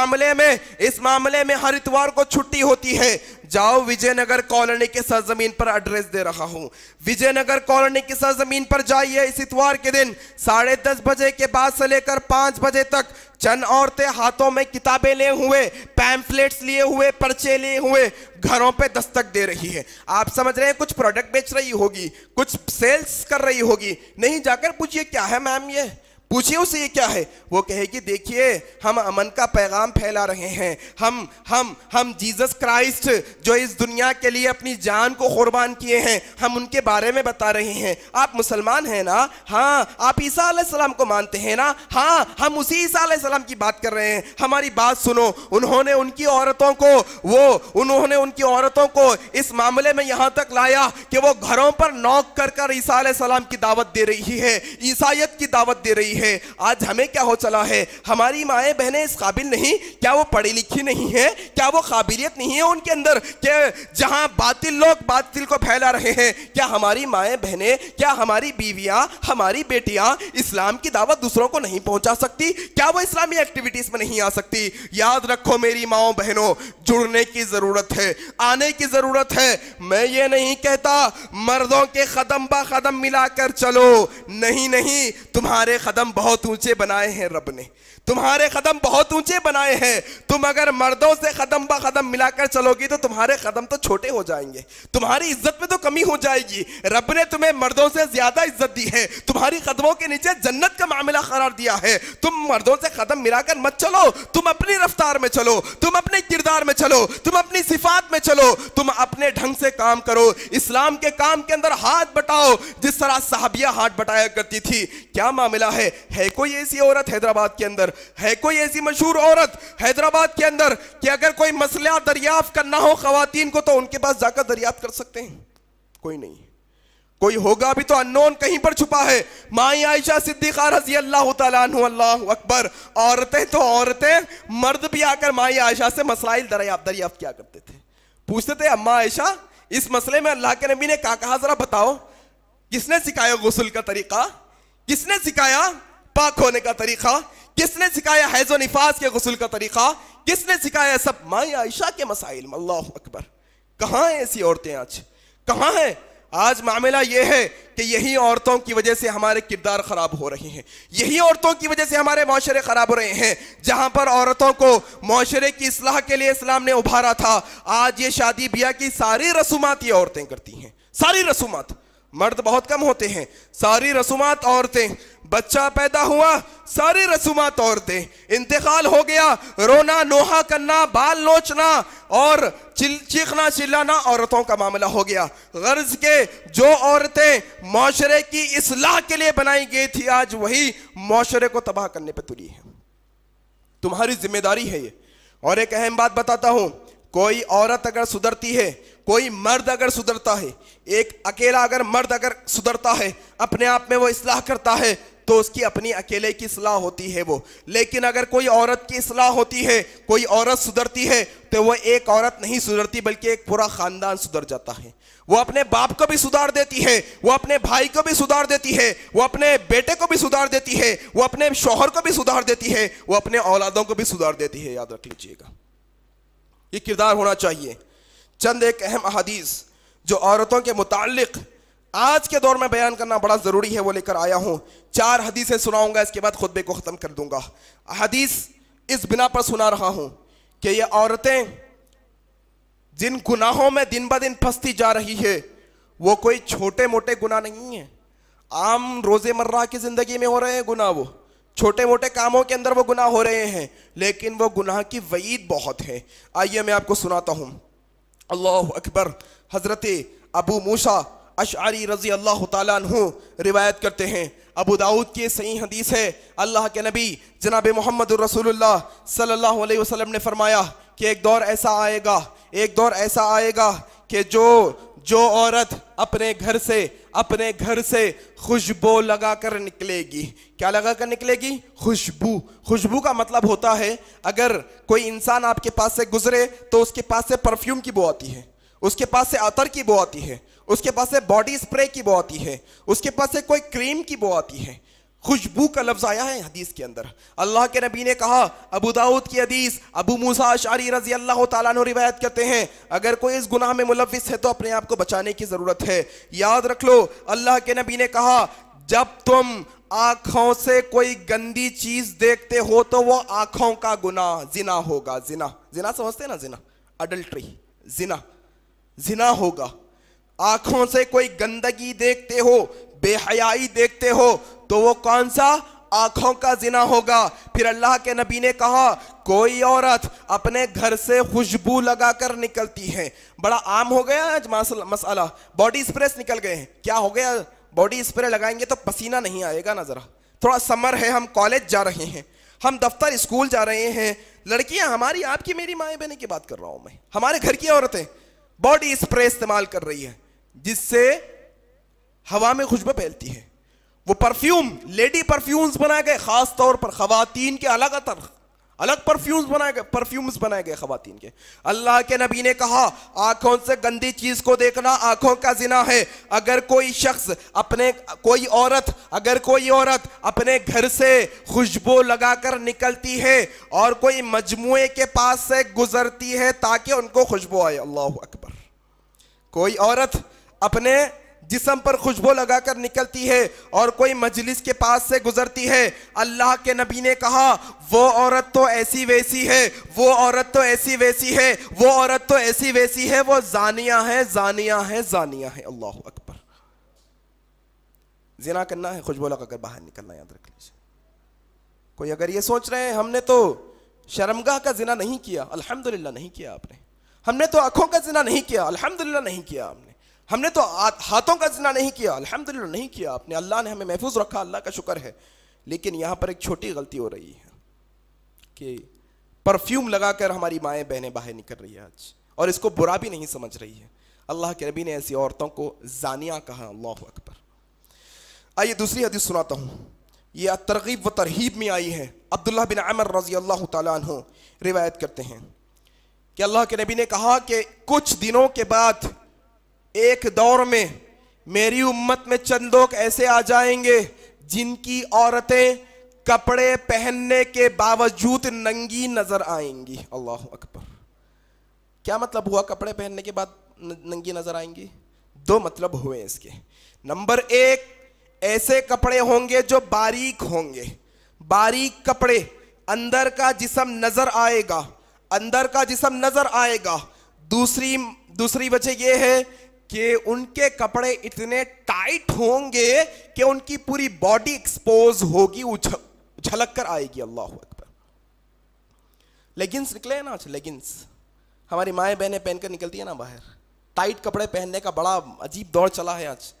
मामले में इस मामले में हर इतवार को छुट्टी होती है जाओ विजयनगर कॉलोनी के सरजमीन पर एड्रेस दे रहा हूं विजयनगर कॉलोनी की सरजमीन पर जाइए इस इतवार के दिन साढ़े दस बजे के बाद से लेकर पांच बजे तक चंद औरतें हाथों में किताबें लिए हुए पैम्फलेट्स लिए हुए पर्चे लिए हुए घरों पे दस्तक दे रही है आप समझ रहे हैं कुछ प्रोडक्ट बेच रही होगी कुछ सेल्स कर रही होगी नहीं जाकर पूछिए क्या है मैम ये पूछिए उसे ये क्या है वो कहेगी देखिए हम अमन का पैगाम फैला रहे हैं हम हम हम जीसस क्राइस्ट जो इस दुनिया के लिए अपनी जान को कुर्बान किए हैं हम उनके बारे में बता रहे हैं आप मुसलमान हैं ना हाँ आप ईसा सलाम को मानते हैं ना हाँ हम उसी ईसा सलाम की बात कर रहे हैं हमारी बात सुनो उन्होंने उनकी औरतों को वो उन्होंने उनकी औरतों को इस मामले में यहाँ तक लाया कि वो घरों पर नौक कर कर ईसा सलाम की दावत दे रही है ईसाइत की दावत दे रही है है आज हमें क्या हो चला है हमारी माएँ बहनें इस काबिल नहीं क्या वो पढ़ी लिखी नहीं है क्या वो काबिलियत नहीं है उनके अंदर क्या जहाँ बातिल लोग बातिल को फैला रहे हैं क्या हमारी माएँ बहनें क्या हमारी बीवियाँ हमारी बेटियाँ इस्लाम की दावत दूसरों को नहीं पहुँचा सकती क्या वो इस्लामी एक्टिविटीज़ में नहीं आ सकती याद रखो मेरी माओ बहनों जुड़ने की ज़रूरत है आने की ज़रूरत है मैं ये नहीं कहता मर्दों के कदम बा कदम मिलाकर चलो नहीं नहीं तुम्हारे कदम कदम बहुत ऊंचे बनाए हैं रब ने तुम्हारे कदम बहुत ऊंचे बनाए हैं तुम अगर मर्दों से कदम ब कदम मिलाकर चलोगी तो तुम्हारे कदम तो छोटे हो जाएंगे तुम्हारी इज्जत में तो कमी हो जाएगी रब ने तुम्हें मर्दों से ज्यादा इज्जत दी है तुम्हारी कदमों के नीचे जन्नत का मामला करार दिया है तुम मर्दों से कदम मिलाकर मत चलो तुम अपनी रफ्तार में चलो तुम अपने किरदार में चलो तुम अपनी सिफात में चलो तुम अपने ढंग से काम करो इस्लाम के काम के अंदर हाथ बटाओ जिस तरह साहबिया हाथ बटाया करती थी क्या मामला है, है कोई ऐसी औरत हैदराबाद के अंदर है कोई ऐसी मशहूर औरत हैदराबाद के अंदर कि अगर कोई मसला दरियाफ करना हो खातन को तो उनके पास जाकर दरियाफ्त कर सकते हैं कोई नहीं कोई होगा भी तो अनोन कहीं पर छुपा है माई आयशा सिद्दीका रजी अल्लाह तह अकबर औरतें तो औरतें मर्द भी आकर माई आयशा से मसलाइल दरियाफ्त दरियाफ्त किया करते थे पूछते थे अम्मा आयशा इस मसले में अल्लाह के नबी ने कहा कहा जरा बताओ किसने सिखाया गसल का तरीका किसने सिखाया पाक होने का तरीका किसने सिखाया हैजो निफास के गसल का तरीका किसने सिखाया सब माई आयशा के मसाइल अल्लाह अकबर कहाँ हैं ऐसी औरतें आज कहाँ हैं आज मामला यह है कि यही औरतों की वजह से हमारे किरदार ख़राब हो रहे हैं यही औरतों की वजह से हमारे माशरे ख़राब हो रहे हैं जहां पर औरतों को माशरे की असलाह के लिए इस्लाम ने उभारा था आज ये शादी ब्याह की सारी रसूमात ये औरतें करती हैं सारी रसूमात मर्द बहुत कम होते हैं सारी रसूमात औरतें बच्चा पैदा हुआ सारी रसूमात औरतें इंतकाल हो गया रोना नोहा करना बाल नोचना और चिल, चीखना चिल्लाना औरतों का मामला हो गया गर्ज के जो औरतें माशरे की इसलाह के लिए बनाई गई थी आज वही माशरे को तबाह करने पर तुली है तुम्हारी जिम्मेदारी है ये और एक अहम बात बताता हूं कोई औरत अगर सुधरती है कोई मर्द अगर सुधरता है एक अकेला अगर मर्द अगर सुधरता है अपने आप में वो इसलाह करता है तो उसकी अपनी अकेले की सलाह होती है वो लेकिन अगर कोई औरत की सलाह होती है कोई औरत सुधरती है तो वह एक औरत नहीं सुधरती बल्कि एक पूरा खानदान सुधर जाता है वो अपने बाप को भी सुधार देती है वो अपने भाई को भी सुधार देती है वो अपने बेटे को भी सुधार देती है वो अपने शोहर को भी सुधार देती है वो अपने औलादों को भी सुधार देती है याद रख लीजिएगा ये किरदार होना चाहिए चंद एक अहम अहदीस जो औरतों के मुतालिक़ आज के दौर में बयान करना बड़ा ज़रूरी है वो लेकर आया हूं चार हदीसें सुनाऊंगा इसके बाद खुतबे को ख़त्म कर दूंगा हदीस इस बिना पर सुना रहा हूं कि ये औरतें जिन गुनाहों में दिन ब दिन फंसती जा रही है वो कोई छोटे मोटे गुनाह नहीं है आम रोज़मर्रा की ज़िंदगी में हो रहे हैं गुनाह वो छोटे मोटे कामों के अंदर वो गुनाह हो रहे हैं लेकिन वो गुनाह की वईद बहुत है आइए मैं आपको सुनाता हूं अल्लाह अकबर हज़रत अबू मूसा अशारी रजी अल्लाह तु रिवायत करते हैं अबू दाऊद की सही हदीस है अल्लाह के नबी जनाब मोहम्मद रसूलुल्लाह सल्लल्लाहु अलैहि वसल्लम ने फरमाया कि एक दौर ऐसा आएगा एक दौर ऐसा आएगा कि जो जो औरत अपने घर से अपने घर से खुशबू लगा कर निकलेगी क्या लगा कर निकलेगी खुशबू खुशबू का मतलब होता है अगर कोई इंसान आपके पास से गुजरे तो उसके पास से परफ्यूम की बो आती है उसके पास से अतर की बो आती है उसके पास से बॉडी स्प्रे की बो आती है उसके पास से कोई क्रीम की बो आती है खुशबू का लफ्ज आया है हदीस के अंदर अल्लाह के नबी ने कहा अबू दाऊद की हदीस अबू मूसा शारी रजी अल्लाह तु रिवायत करते हैं अगर कोई इस गुनाह में मुलविस है तो अपने आप को बचाने की ज़रूरत है याद रख लो अल्लाह के नबी ने कहा जब तुम आंखों से कोई गंदी चीज़ देखते हो तो वो आँखों का गुनाह जिना होगा जिना जिना समझते ना जिना अडल्ट्री जिना जिना होगा आंखों से कोई गंदगी देखते हो बेहयाई देखते हो तो वो कौन सा आंखों का जिना होगा फिर अल्लाह के नबी ने कहा कोई औरत अपने घर से खुशबू लगाकर निकलती है बड़ा आम हो गया आज मसाला बॉडी स्प्रे निकल गए हैं क्या हो गया बॉडी स्प्रे लगाएंगे तो पसीना नहीं आएगा ना ज़रा थोड़ा समर है हम कॉलेज जा रहे हैं हम दफ्तर स्कूल जा रहे हैं लड़कियां हमारी आपकी मेरी माए बहने की बात कर रहा हूँ मैं हमारे घर की औरतें बॉडी स्प्रे इस्तेमाल कर रही है जिससे हवा में खुशबू फैलती है वो परफ्यूम लेडी परफ्यूम्स बनाए गए खास तौर पर खातन के अलग अतर अलग परफ्यूम्स बनाए गए परफ्यूम्स बनाए गए खातन के अल्लाह के नबी ने कहा आंखों से गंदी चीज को देखना आंखों का जिना है अगर कोई शख्स अपने कोई औरत अगर कोई औरत अपने घर से खुशबू लगाकर निकलती है और कोई मजमुए के पास से गुजरती है ताकि उनको खुशबू आए अल्लाह अकबर कोई औरत अपने जिसम पर खुशबू लगाकर निकलती है और कोई मजलिस के पास से गुजरती है अल्लाह के नबी ने कहा वो औरत तो ऐसी वैसी है वो औरत तो ऐसी वैसी है वो औरत तो ऐसी वैसी है वो जानिया है जानिया है जानिया है अल्लाह अकबर जिना करना है खुशबू लगाकर बाहर निकलना याद रख लीजिए कोई अगर ये सोच रहे हैं हमने तो शर्मगा का जिना नहीं किया अल्हम्दुलिल्लाह नहीं किया आपने हमने तो आंखों का जिना नहीं किया अल्हम्दुलिल्लाह नहीं किया हमने हमने तो हाथों का जिना नहीं किया अल्हम्दुलिल्लाह नहीं किया आपने अल्लाह ने हमें महफूज रखा अल्लाह का शुक्र है लेकिन यहाँ पर एक छोटी गलती हो रही है कि परफ्यूम लगाकर हमारी माएँ बहनें बाहर निकल रही है आज और इसको बुरा भी नहीं समझ रही है अल्लाह के नबी ने ऐसी औरतों को जानिया कहा अल्लाह अकबर आइए दूसरी हदीस सुनाता हूँ यह तरगीब व तरहीब में आई है अब्दुल्ला बिन अमर रजी अल्लाह तु रिवायत करते हैं कि अल्लाह के नबी ने कहा कि कुछ दिनों के बाद एक दौर में मेरी उम्मत में चंद लोग ऐसे आ जाएंगे जिनकी औरतें कपड़े पहनने के बावजूद नंगी नजर आएंगी अल्लाह अकबर क्या मतलब हुआ कपड़े पहनने के बाद नंगी नजर आएंगी दो मतलब हुए इसके नंबर एक ऐसे कपड़े होंगे जो बारीक होंगे बारीक कपड़े अंदर का जिसम नजर आएगा अंदर का जिसम नजर आएगा दूसरी दूसरी वजह यह है कि उनके कपड़े इतने टाइट होंगे कि उनकी पूरी बॉडी एक्सपोज होगी झलक कर आएगी अल्लाह अकबर लेगिंग्स निकले ना आज लेगिंग्स हमारी माए बहनें पहनकर निकलती है ना बाहर टाइट कपड़े पहनने का बड़ा अजीब दौर चला है आज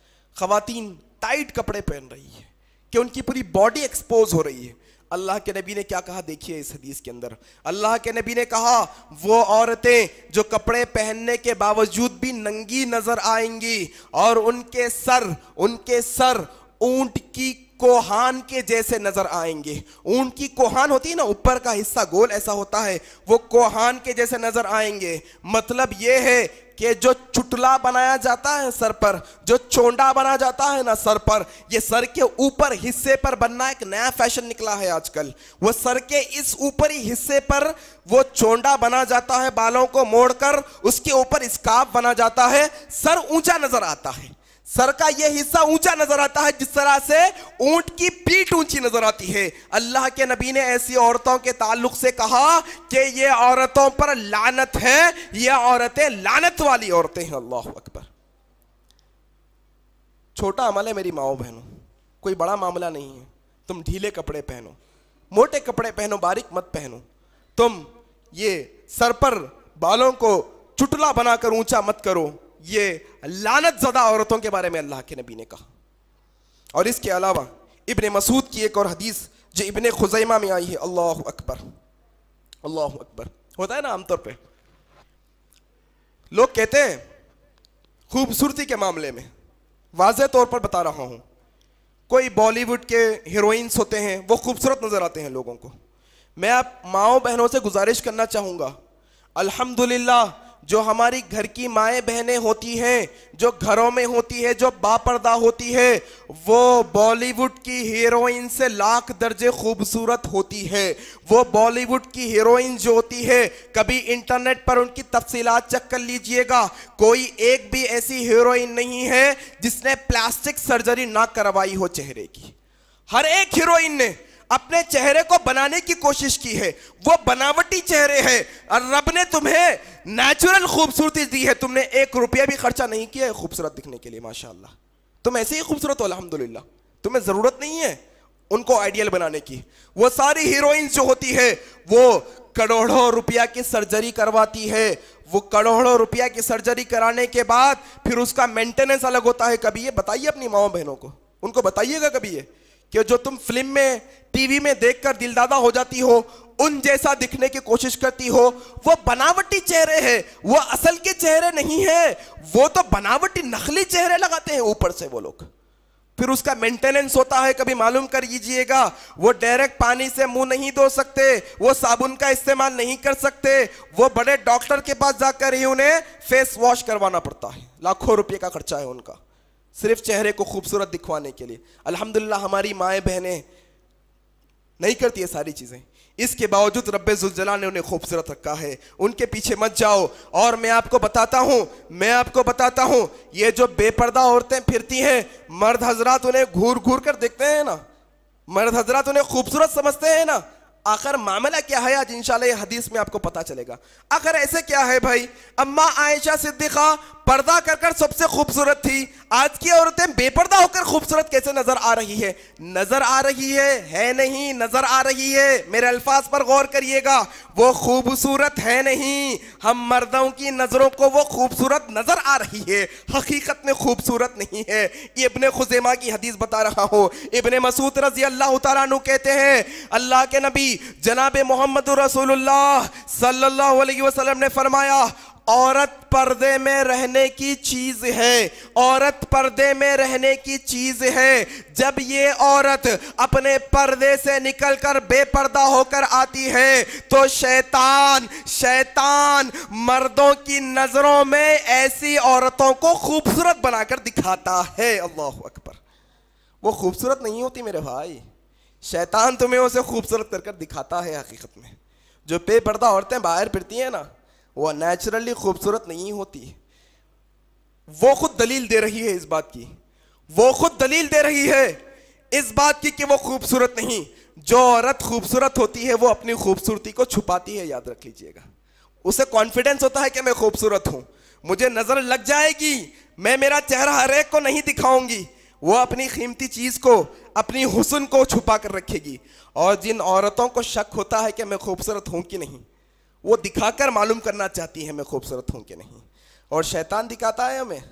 खातन टाइट कपड़े पहन रही है कि उनकी पूरी बॉडी एक्सपोज हो रही है अल्लाह के नबी ने क्या कहा देखिए इस हदीस के अंदर अल्लाह के नबी ने कहा वो औरतें जो कपड़े पहनने के बावजूद भी नंगी नजर आएंगी और उनके सर उनके सर ऊंट की कोहान के जैसे नजर आएंगे ऊंट की कोहान होती है ना ऊपर का हिस्सा गोल ऐसा होता है वो कोहान के जैसे नजर आएंगे मतलब ये है कि जो चुटला बनाया जाता है सर पर जो चोंडा बना जाता है ना सर पर ये सर के ऊपर हिस्से पर बनना एक नया फैशन निकला है आजकल वो सर के इस ऊपरी हिस्से पर वो चोंडा बना जाता है बालों को मोड़कर उसके ऊपर स्काफ बना जाता है सर ऊंचा नजर आता है सर का यह हिस्सा ऊंचा नजर आता है जिस तरह से ऊंट की पीठ ऊंची नजर आती है अल्लाह के नबी ने ऐसी औरतों के ताल्लुक से कहा कि ये औरतों पर लानत है ये औरतें लानत वाली औरतें हैं अल्लाह अकबर छोटा अमल है मेरी माओ बहनों कोई बड़ा मामला नहीं है तुम ढीले कपड़े पहनो मोटे कपड़े पहनो बारीक मत पहनो तुम ये सर पर बालों को चुटला बनाकर ऊंचा मत करो ये लानत ज़दा औरतों के बारे में अल्लाह के नबी ने कहा और इसके अलावा इबन मसूद की एक और हदीस जो इबन खुजैमा में आई है अल्लाह अकबर अल्लाह अकबर होता है ना आमतौर पे लोग कहते हैं खूबसूरती के मामले में वाज तौर पर बता रहा हूँ कोई बॉलीवुड के हीरोइंस होते हैं वो खूबसूरत नज़र आते हैं लोगों को मैं आप माओ बहनों से गुजारिश करना चाहूँगा अल्हम्दुलिल्लाह जो हमारी घर की माए बहनें होती हैं जो घरों में होती है जो बापर्दा होती है वो बॉलीवुड की हीरोइन से लाख दर्जे खूबसूरत होती है वो बॉलीवुड की हीरोइन जो होती है कभी इंटरनेट पर उनकी तफसीलात चेक कर लीजिएगा कोई एक भी ऐसी हीरोइन नहीं है जिसने प्लास्टिक सर्जरी ना करवाई हो चेहरे की हर एक हीरोइन ने अपने चेहरे को बनाने की कोशिश की है वो बनावटी चेहरे है और रब ने तुम्हें नेचुरल खूबसूरती दी है तुमने एक रुपया भी खर्चा नहीं किया है खूबसूरत दिखने के लिए माशाल्लाह तुम ऐसे ही खूबसूरत हो अलहमदुल्ला तुम्हें ज़रूरत नहीं है उनको आइडियल बनाने की वो सारी हीरोइन जो होती है वो करोड़ों रुपया की सर्जरी करवाती है वो करोड़ों रुपया की सर्जरी कराने के बाद फिर उसका मेंटेनेंस अलग होता है कभी ये बताइए अपनी माओ बहनों को उनको बताइएगा कभी ये कि जो तुम फिल्म में टीवी में देखकर दिलदादा हो जाती हो उन जैसा दिखने की कोशिश करती हो वो बनावटी चेहरे हैं वो असल के चेहरे नहीं है वो तो बनावटी नकली चेहरे लगाते हैं ऊपर से वो लोग फिर उसका मेंटेनेंस होता है कभी मालूम कर लीजिएगा वो डायरेक्ट पानी से मुंह नहीं धो सकते वो साबुन का इस्तेमाल नहीं कर सकते वो बड़े डॉक्टर के पास जाकर ही उन्हें फेस वॉश करवाना पड़ता है लाखों रुपए का खर्चा है उनका सिर्फ चेहरे को खूबसूरत दिखवाने के लिए अल्हम्दुलिल्लाह हमारी माएँ बहनें नहीं करती है सारी चीज़ें इसके बावजूद रब्बे जुलजला ने उन्हें खूबसूरत रखा है उनके पीछे मत जाओ और मैं आपको बताता हूँ मैं आपको बताता हूँ ये जो बेपर्दा औरतें फिरती हैं मर्द हजरात उन्हें घूर घूर कर देखते हैं ना मर्द हजरात उन्हें खूबसूरत समझते हैं ना आखिर मामला क्या है आज इंशाल्लाह ये हदीस में आपको पता चलेगा आखिर ऐसे क्या है भाई अम्मा आयशा सिद्दीका पर्दा कर कर सबसे खूबसूरत थी आज की औरतें बेपर्दा होकर खूबसूरत कैसे नजर आ रही है नजर आ रही है है नहीं नजर आ रही है मेरे अल्फाज पर गौर करिएगा वो खूबसूरत है नहीं हम मर्दों की नजरों को वो खूबसूरत नजर आ रही है हकीकत में खूबसूरत नहीं है इबन खुजेमा की हदीस बता रहा हूं इबन मसूद रजी अल्लाह तु कहते हैं अल्लाह के नबी जनाब मोहम्मद रसूलुल्लाह वसल्लम ने फरमाया औरत पर्दे में रहने की चीज है औरत पर्दे में रहने की चीज है जब ये औरत अपने पर्दे से निकलकर बेपर्दा होकर आती है तो शैतान शैतान मर्दों की नजरों में ऐसी औरतों को खूबसूरत बनाकर दिखाता है अल्लाह अकबर वो खूबसूरत नहीं होती मेरे भाई शैतान तुम्हें उसे खूबसूरत कर कर दिखाता है हकीकत में जो बेपर्दा औरतें बाहर फिरती हैं ना वो नेचुरली खूबसूरत नहीं होती वो खुद दलील दे रही है इस बात की वो खुद दलील दे रही है इस बात की कि वो खूबसूरत नहीं जो औरत खूबसूरत होती है वो अपनी खूबसूरती को छुपाती है याद रख लीजिएगा उसे कॉन्फिडेंस होता है कि मैं खूबसूरत हूं मुझे नजर लग जाएगी मैं मेरा चेहरा हर एक को नहीं दिखाऊंगी वो अपनी कीमती चीज़ को अपनी हुसन को छुपा कर रखेगी और जिन औरतों को शक होता है कि मैं खूबसूरत हूँ कि नहीं वो दिखाकर मालूम करना चाहती है मैं खूबसूरत हूँ कि नहीं और शैतान दिखाता है हमें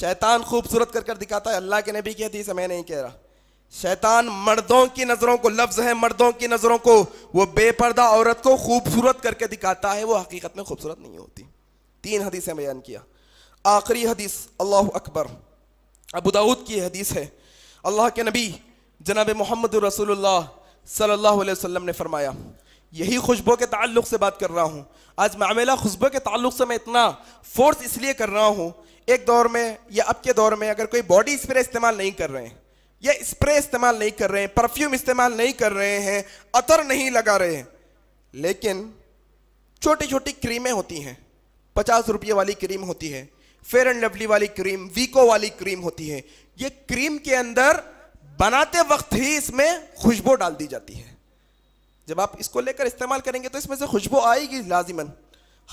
शैतान खूबसूरत कर कर दिखाता है अल्लाह के नबी कहती है मैं नहीं कह रहा शैतान मर्दों की नज़रों को लफ्ज़ है मर्दों की नज़रों को वो बेपर्दा औरत को खूबसूरत करके दिखाता है वो हकीकत में खूबसूरत नहीं होती तीन हदीसें बयान किया आखिरी हदीस अल्लाह अकबर अबू दाऊद की हदीस है अल्लाह के नबी जनाब मोहम्मद रसोल्ला सल्ला वसम ने फरमाया यही खुशबू के ताल्लुक से बात कर रहा हूँ आज मामला खुशबू के ताल्लुक से मैं इतना फोर्स इसलिए कर रहा हूँ एक दौर में या अब के दौर में अगर कोई बॉडी स्प्रे इस्तेमाल नहीं कर रहे हैं या स्प्रे इस्तेमाल नहीं कर रहे हैं परफ्यूम इस्तेमाल नहीं कर रहे हैं अतर नहीं लगा रहे हैं लेकिन छोटी छोटी क्रीमें होती हैं पचास रुपये वाली क्रीम होती है फेयर एंड लवली वाली क्रीम वीको वाली क्रीम होती है ये क्रीम के अंदर बनाते वक्त ही इसमें खुशबू डाल दी जाती है जब आप इसको लेकर इस्तेमाल करेंगे तो इसमें से खुशबू आएगी लाजिमन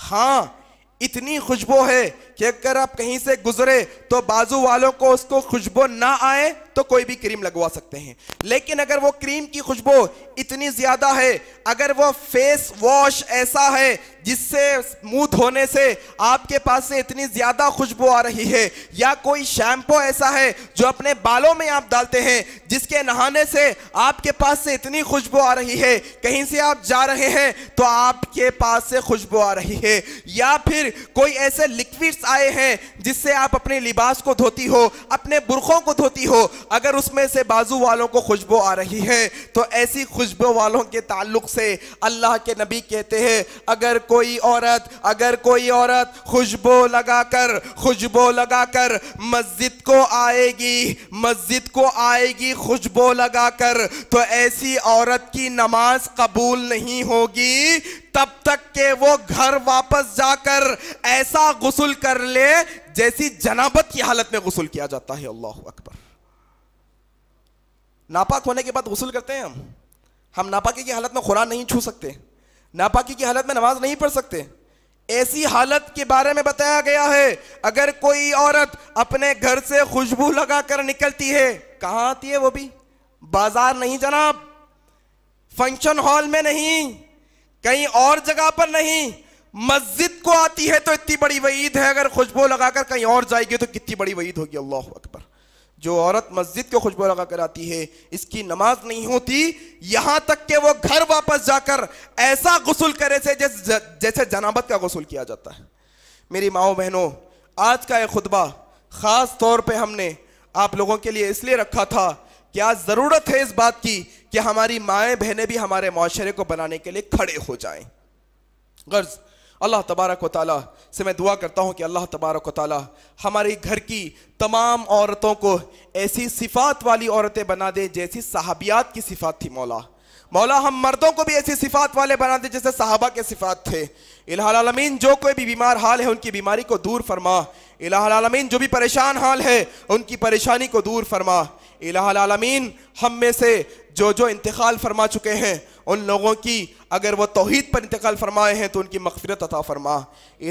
हाँ इतनी खुशबू है कि अगर आप कहीं से गुजरे तो बाजू वालों को उसको खुशबू ना आए तो कोई भी क्रीम लगवा सकते हैं लेकिन अगर वो क्रीम की खुशबू इतनी ज्यादा है अगर वो फेस वॉश ऐसा है जिससे मुंह धोने से आपके पास से इतनी ज्यादा खुशबू आ रही है या कोई शैम्पू ऐसा है जो अपने बालों में आप डालते हैं जिसके नहाने से आपके पास से इतनी खुशबू आ रही है कहीं से आप जा रहे हैं तो आपके पास से खुशबू आ रही है या फिर कोई ऐसे लिक्विड्स आए हैं जिससे आप अपने लिबास को धोती हो अपने बुरखों को धोती हो अगर उसमें से बाजू वालों को खुशबू आ रही है तो ऐसी खुशबू वालों के ताल्लुक से अल्लाह के नबी कहते हैं अगर कोई औरत अगर कोई औरत खुशबू लगाकर खुशबू लगाकर मस्जिद को आएगी मस्जिद को आएगी खुशबू लगाकर तो ऐसी औरत की नमाज कबूल नहीं होगी तब तक के वो घर वापस जाकर ऐसा गसल कर ले जैसी जनाबत की हालत में गसल किया जाता है अल्लाह अकबर नापाक होने के बाद गसल करते हैं हम हम नापाकी की हालत में कुरान नहीं छू सकते नापाकी की हालत में नमाज नहीं पढ़ सकते ऐसी हालत के बारे में बताया गया है अगर कोई औरत अपने घर से खुशबू लगा कर निकलती है कहाँ आती है वो भी बाजार नहीं जनाब फंक्शन हॉल में नहीं कहीं और जगह पर नहीं मस्जिद को आती है तो इतनी बड़ी वईद है अगर खुशबू लगाकर कहीं और जाएगी तो कितनी बड़ी वईद होगी अल्लाह अकबर जो औरत मस्जिद को खुशबू लगा कर आती है इसकी नमाज नहीं होती यहां तक कि वो घर वापस जाकर ऐसा गसल करे से जैसे जैसे जनाबत का गसल किया जाता है मेरी माओ बहनों आज का यह खुतबा ख़ास तौर पे हमने आप लोगों के लिए इसलिए रखा था कि आज ज़रूरत है इस बात की कि हमारी माएँ बहनें भी हमारे माशरे को बनाने के लिए खड़े हो जाएं गर्ज़ अल्लाह तबारक व से मैं दुआ करता हूँ कि अल्लाह तबारक व ताली हमारे घर की तमाम औरतों को ऐसी सिफात वाली औरतें बना दे जैसी सहाबियात की सिफात थी मौला मौला हम मर्दों को भी ऐसी सिफात वाले बना दे जैसे साहबा के सिफात थे इलामीन जो कोई भी बीमार हाल है उनकी बीमारी को दूर फरमा इलामीन जो भी परेशान हाल है उनकी परेशानी को दूर फरमा इलामीन हम में से जो जो इंतकाल फरमा चुके हैं उन लोगों की अगर वो तोहद पर इंतकाल फरमाए हैं तो उनकी मकफरत अता फरमा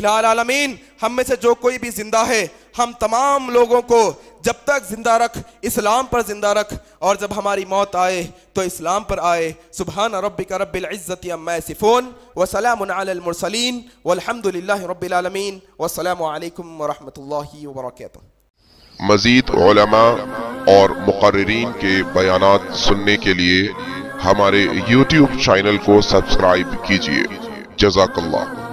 इलामीन हम में से जो कोई भी ज़िंदा है हम तमाम लोगों को जब तक ज़िंदा रख इस्लाम पर ज़िंदा रख और जब हमारी मौत आए तो इस्लाम पर आए सुबह रबिक रबिल्ज़त सिफोन वसलामसलिन वलहमदिल्ला रबालमीन वसलम वरम्ह वर्क मजीद और मुकर्रीन के बयान सुनने के लिए हमारे यूट्यूब चैनल को सब्सक्राइब कीजिए जजाकल्ला